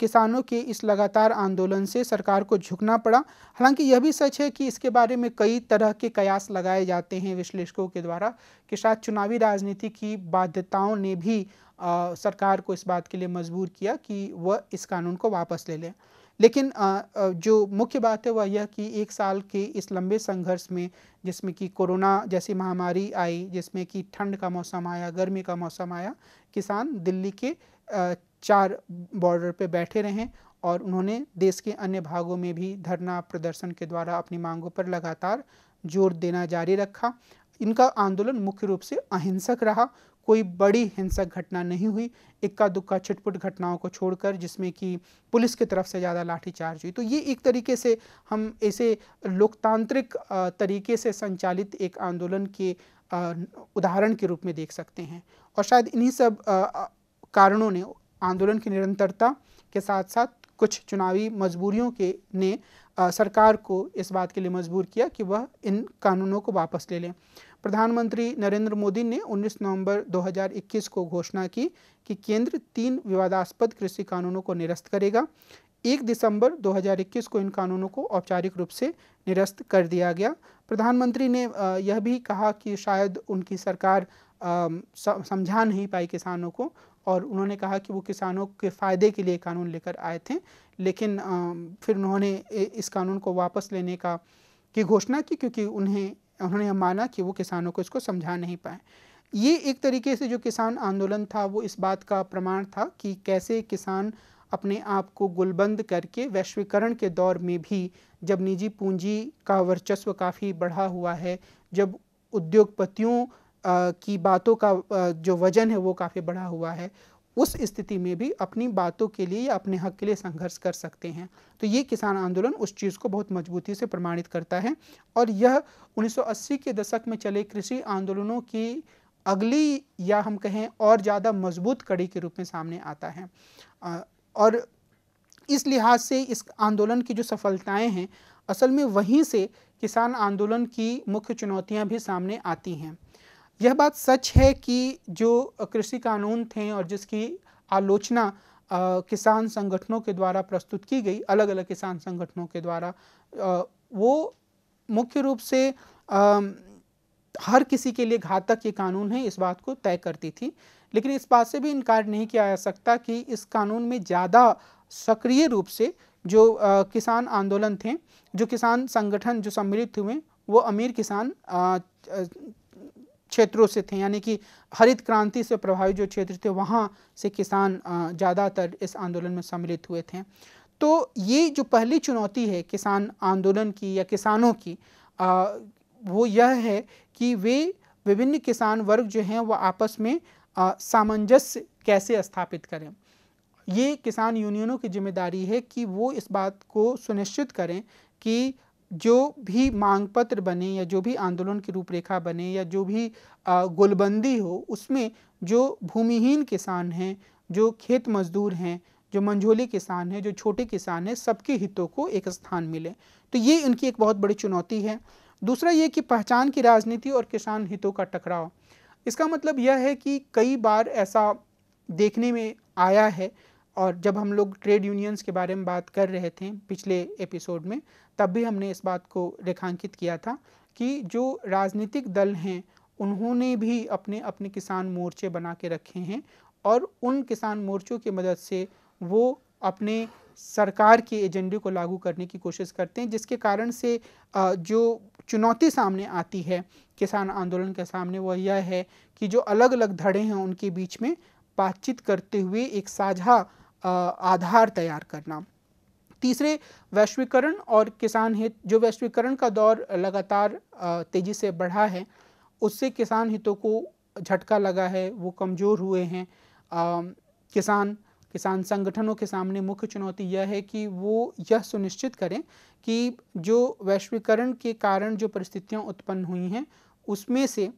किसानों के इस लगातार आंदोलन से सरकार को झुकना पड़ा हालांकि यह भी सच है कि इसके बारे में कई तरह के कयास लगाए जाते हैं विश्लेषकों के द्वारा कि शायद चुनावी राजनीति की बाध्यताओं ने भी आ, सरकार को इस बात के लिए मजबूर किया कि वह इस कानून को वापस ले लें लेकिन जो मुख्य बात है वह यह कि एक साल के इस लंबे संघर्ष में जिसमें कि कोरोना जैसी महामारी आई जिसमें कि ठंड का मौसम आया गर्मी का मौसम आया किसान दिल्ली के चार बॉर्डर पे बैठे रहे और उन्होंने देश के अन्य भागों में भी धरना प्रदर्शन के द्वारा अपनी मांगों पर लगातार जोर देना जारी रखा इनका आंदोलन मुख्य रूप से अहिंसक रहा कोई बड़ी हिंसक घटना नहीं हुई इक्का दुक्का छिटपुट घटनाओं को छोड़कर जिसमें कि पुलिस की तरफ से ज़्यादा लाठीचार्ज हुई तो ये एक तरीके से हम ऐसे लोकतांत्रिक तरीके से संचालित एक आंदोलन के उदाहरण के रूप में देख सकते हैं और शायद इन्हीं सब कारणों ने आंदोलन की निरंतरता के साथ साथ कुछ चुनावी मजबूरियों के ने आ, सरकार को इस बात के लिए मजबूर किया कि वह इन कानूनों को वापस ले लें प्रधानमंत्री नरेंद्र मोदी ने 19 नवंबर 2021 को घोषणा की कि केंद्र तीन विवादास्पद कृषि कानूनों को निरस्त करेगा एक दिसंबर 2021 को इन कानूनों को औपचारिक रूप से निरस्त कर दिया गया प्रधानमंत्री ने यह भी कहा कि शायद उनकी सरकार समझा नहीं पाई किसानों को और उन्होंने कहा कि वो किसानों के फ़ायदे के लिए कानून लेकर आए थे लेकिन फिर उन्होंने इस कानून को वापस लेने का की घोषणा की क्योंकि उन्हें उन्होंने माना कि वो किसानों को इसको समझा नहीं पाए ये एक तरीके से जो किसान आंदोलन था वो इस बात का प्रमाण था कि कैसे किसान अपने आप को गुलबंद करके वैश्वीकरण के दौर में भी जब निजी पूंजी का वर्चस्व काफ़ी बढ़ा हुआ है जब उद्योगपतियों की बातों का जो वजन है वो काफ़ी बढ़ा हुआ है उस स्थिति में भी अपनी बातों के लिए या अपने हक के लिए संघर्ष कर सकते हैं तो ये किसान आंदोलन उस चीज़ को बहुत मजबूती से प्रमाणित करता है और यह 1980 के दशक में चले कृषि आंदोलनों की अगली या हम कहें और ज़्यादा मजबूत कड़ी के रूप में सामने आता है और इस लिहाज से इस आंदोलन की जो सफलताएं हैं असल में वहीं से किसान आंदोलन की मुख्य चुनौतियां भी सामने आती हैं यह बात सच है कि जो कृषि कानून थे और जिसकी आलोचना किसान संगठनों के द्वारा प्रस्तुत की गई अलग अलग किसान संगठनों के द्वारा वो मुख्य रूप से हर किसी के लिए घातक ये कानून है इस बात को तय करती थी लेकिन इस बात से भी इनकार नहीं किया जा सकता कि इस कानून में ज़्यादा सक्रिय रूप से जो आ, किसान आंदोलन थे जो किसान संगठन जो सम्मिलित हुए वो अमीर किसान आ, क्षेत्रों से थे यानी कि हरित क्रांति से प्रभावित जो क्षेत्र थे वहाँ से किसान ज़्यादातर इस आंदोलन में सम्मिलित हुए थे तो ये जो पहली चुनौती है किसान आंदोलन की या किसानों की आ, वो यह है कि वे विभिन्न किसान वर्ग जो हैं वो आपस में सामंजस्य कैसे स्थापित करें ये किसान यूनियनों की जिम्मेदारी है कि वो इस बात को सुनिश्चित करें कि जो भी मांग पत्र बने या जो भी आंदोलन की रूपरेखा बने या जो भी गोलबंदी हो उसमें जो भूमिहीन किसान हैं जो खेत मजदूर हैं जो मंझोली किसान हैं जो छोटे किसान हैं सबके हितों को एक स्थान मिले तो ये इनकी एक बहुत बड़ी चुनौती है दूसरा ये कि पहचान की राजनीति और किसान हितों का टकराव इसका मतलब यह है कि कई बार ऐसा देखने में आया है और जब हम लोग ट्रेड यूनियंस के बारे में बात कर रहे थे पिछले एपिसोड में तब भी हमने इस बात को रेखांकित किया था कि जो राजनीतिक दल हैं उन्होंने भी अपने अपने किसान मोर्चे बना के रखे हैं और उन किसान मोर्चों की मदद से वो अपने सरकार के एजेंडे को लागू करने की कोशिश करते हैं जिसके कारण से जो चुनौती सामने आती है किसान आंदोलन के सामने वह यह है कि जो अलग अलग धड़े हैं उनके बीच में बातचीत करते हुए एक साझा आधार तैयार करना तीसरे वैश्वीकरण और किसान हित जो वैश्वीकरण का दौर लगातार तेज़ी से बढ़ा है उससे किसान हितों को झटका लगा है वो कमज़ोर हुए हैं किसान किसान संगठनों के सामने मुख्य चुनौती यह है कि वो यह सुनिश्चित करें कि जो वैश्वीकरण के कारण जो परिस्थितियाँ उत्पन्न हुई हैं उसमें से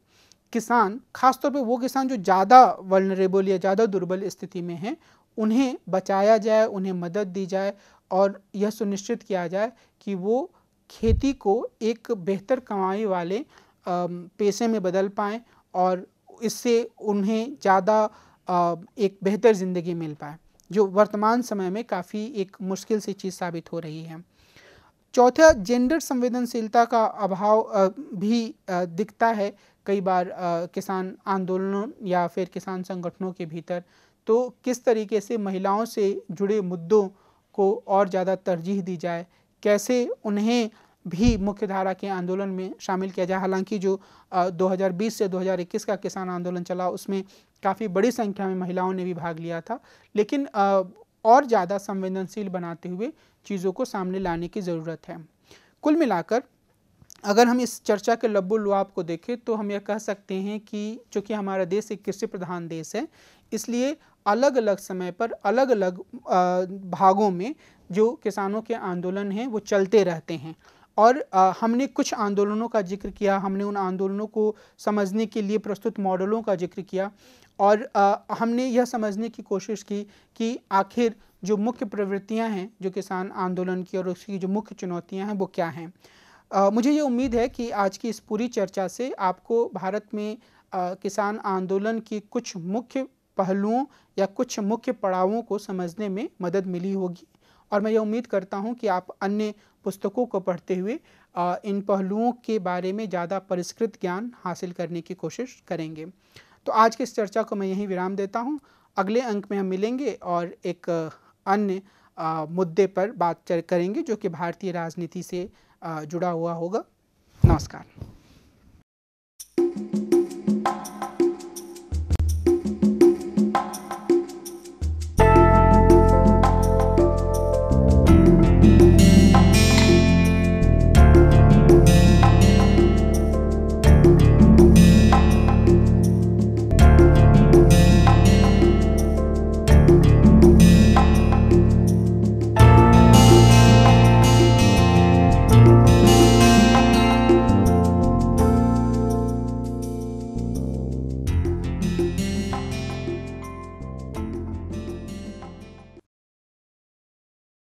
किसान खासतौर पे वो किसान जो ज़्यादा वर्नरेबल या ज़्यादा दुर्बल स्थिति में हैं उन्हें बचाया जाए उन्हें मदद दी जाए और यह सुनिश्चित किया जाए कि वो खेती को एक बेहतर कमाई वाले पैसे में बदल पाएँ और इससे उन्हें ज़्यादा एक बेहतर ज़िंदगी मिल पाए जो वर्तमान समय में काफ़ी एक मुश्किल सी चीज़ साबित हो रही है चौथा जेंडर संवेदनशीलता का अभाव भी दिखता है कई बार किसान आंदोलनों या फिर किसान संगठनों के भीतर तो किस तरीके से महिलाओं से जुड़े मुद्दों को और ज़्यादा तरजीह दी जाए कैसे उन्हें भी मुख्यधारा के आंदोलन में शामिल किया जाए हालांकि जो 2020 से 2021 का किसान आंदोलन चला उसमें काफ़ी बड़ी संख्या में महिलाओं ने भी भाग लिया था लेकिन और ज़्यादा संवेदनशील बनाते हुए चीज़ों को सामने लाने की ज़रूरत है कुल मिलाकर अगर हम इस चर्चा के लब्बुल लुआब को देखें तो हम यह कह सकते हैं कि चूँकि हमारा देश एक कृषि प्रधान देश है इसलिए अलग अलग समय पर अलग अलग भागों में जो किसानों के आंदोलन हैं वो चलते रहते हैं और आ, हमने कुछ आंदोलनों का जिक्र किया हमने उन आंदोलनों को समझने के लिए प्रस्तुत मॉडलों का जिक्र किया और आ, हमने यह समझने की कोशिश की कि आखिर जो मुख्य प्रवृत्तियां हैं जो किसान आंदोलन की और उसकी जो मुख्य चुनौतियां हैं वो क्या हैं मुझे ये उम्मीद है कि आज की इस पूरी चर्चा से आपको भारत में आ, किसान आंदोलन की कुछ मुख्य पहलुओं या कुछ मुख्य पड़ावों को समझने में मदद मिली होगी और मैं ये उम्मीद करता हूँ कि आप अन्य पुस्तकों को पढ़ते हुए इन पहलुओं के बारे में ज़्यादा परिष्कृत ज्ञान हासिल करने की कोशिश करेंगे तो आज की इस चर्चा को मैं यहीं विराम देता हूँ अगले अंक में हम मिलेंगे और एक अन्य मुद्दे पर बात करेंगे जो कि भारतीय राजनीति से जुड़ा हुआ होगा नमस्कार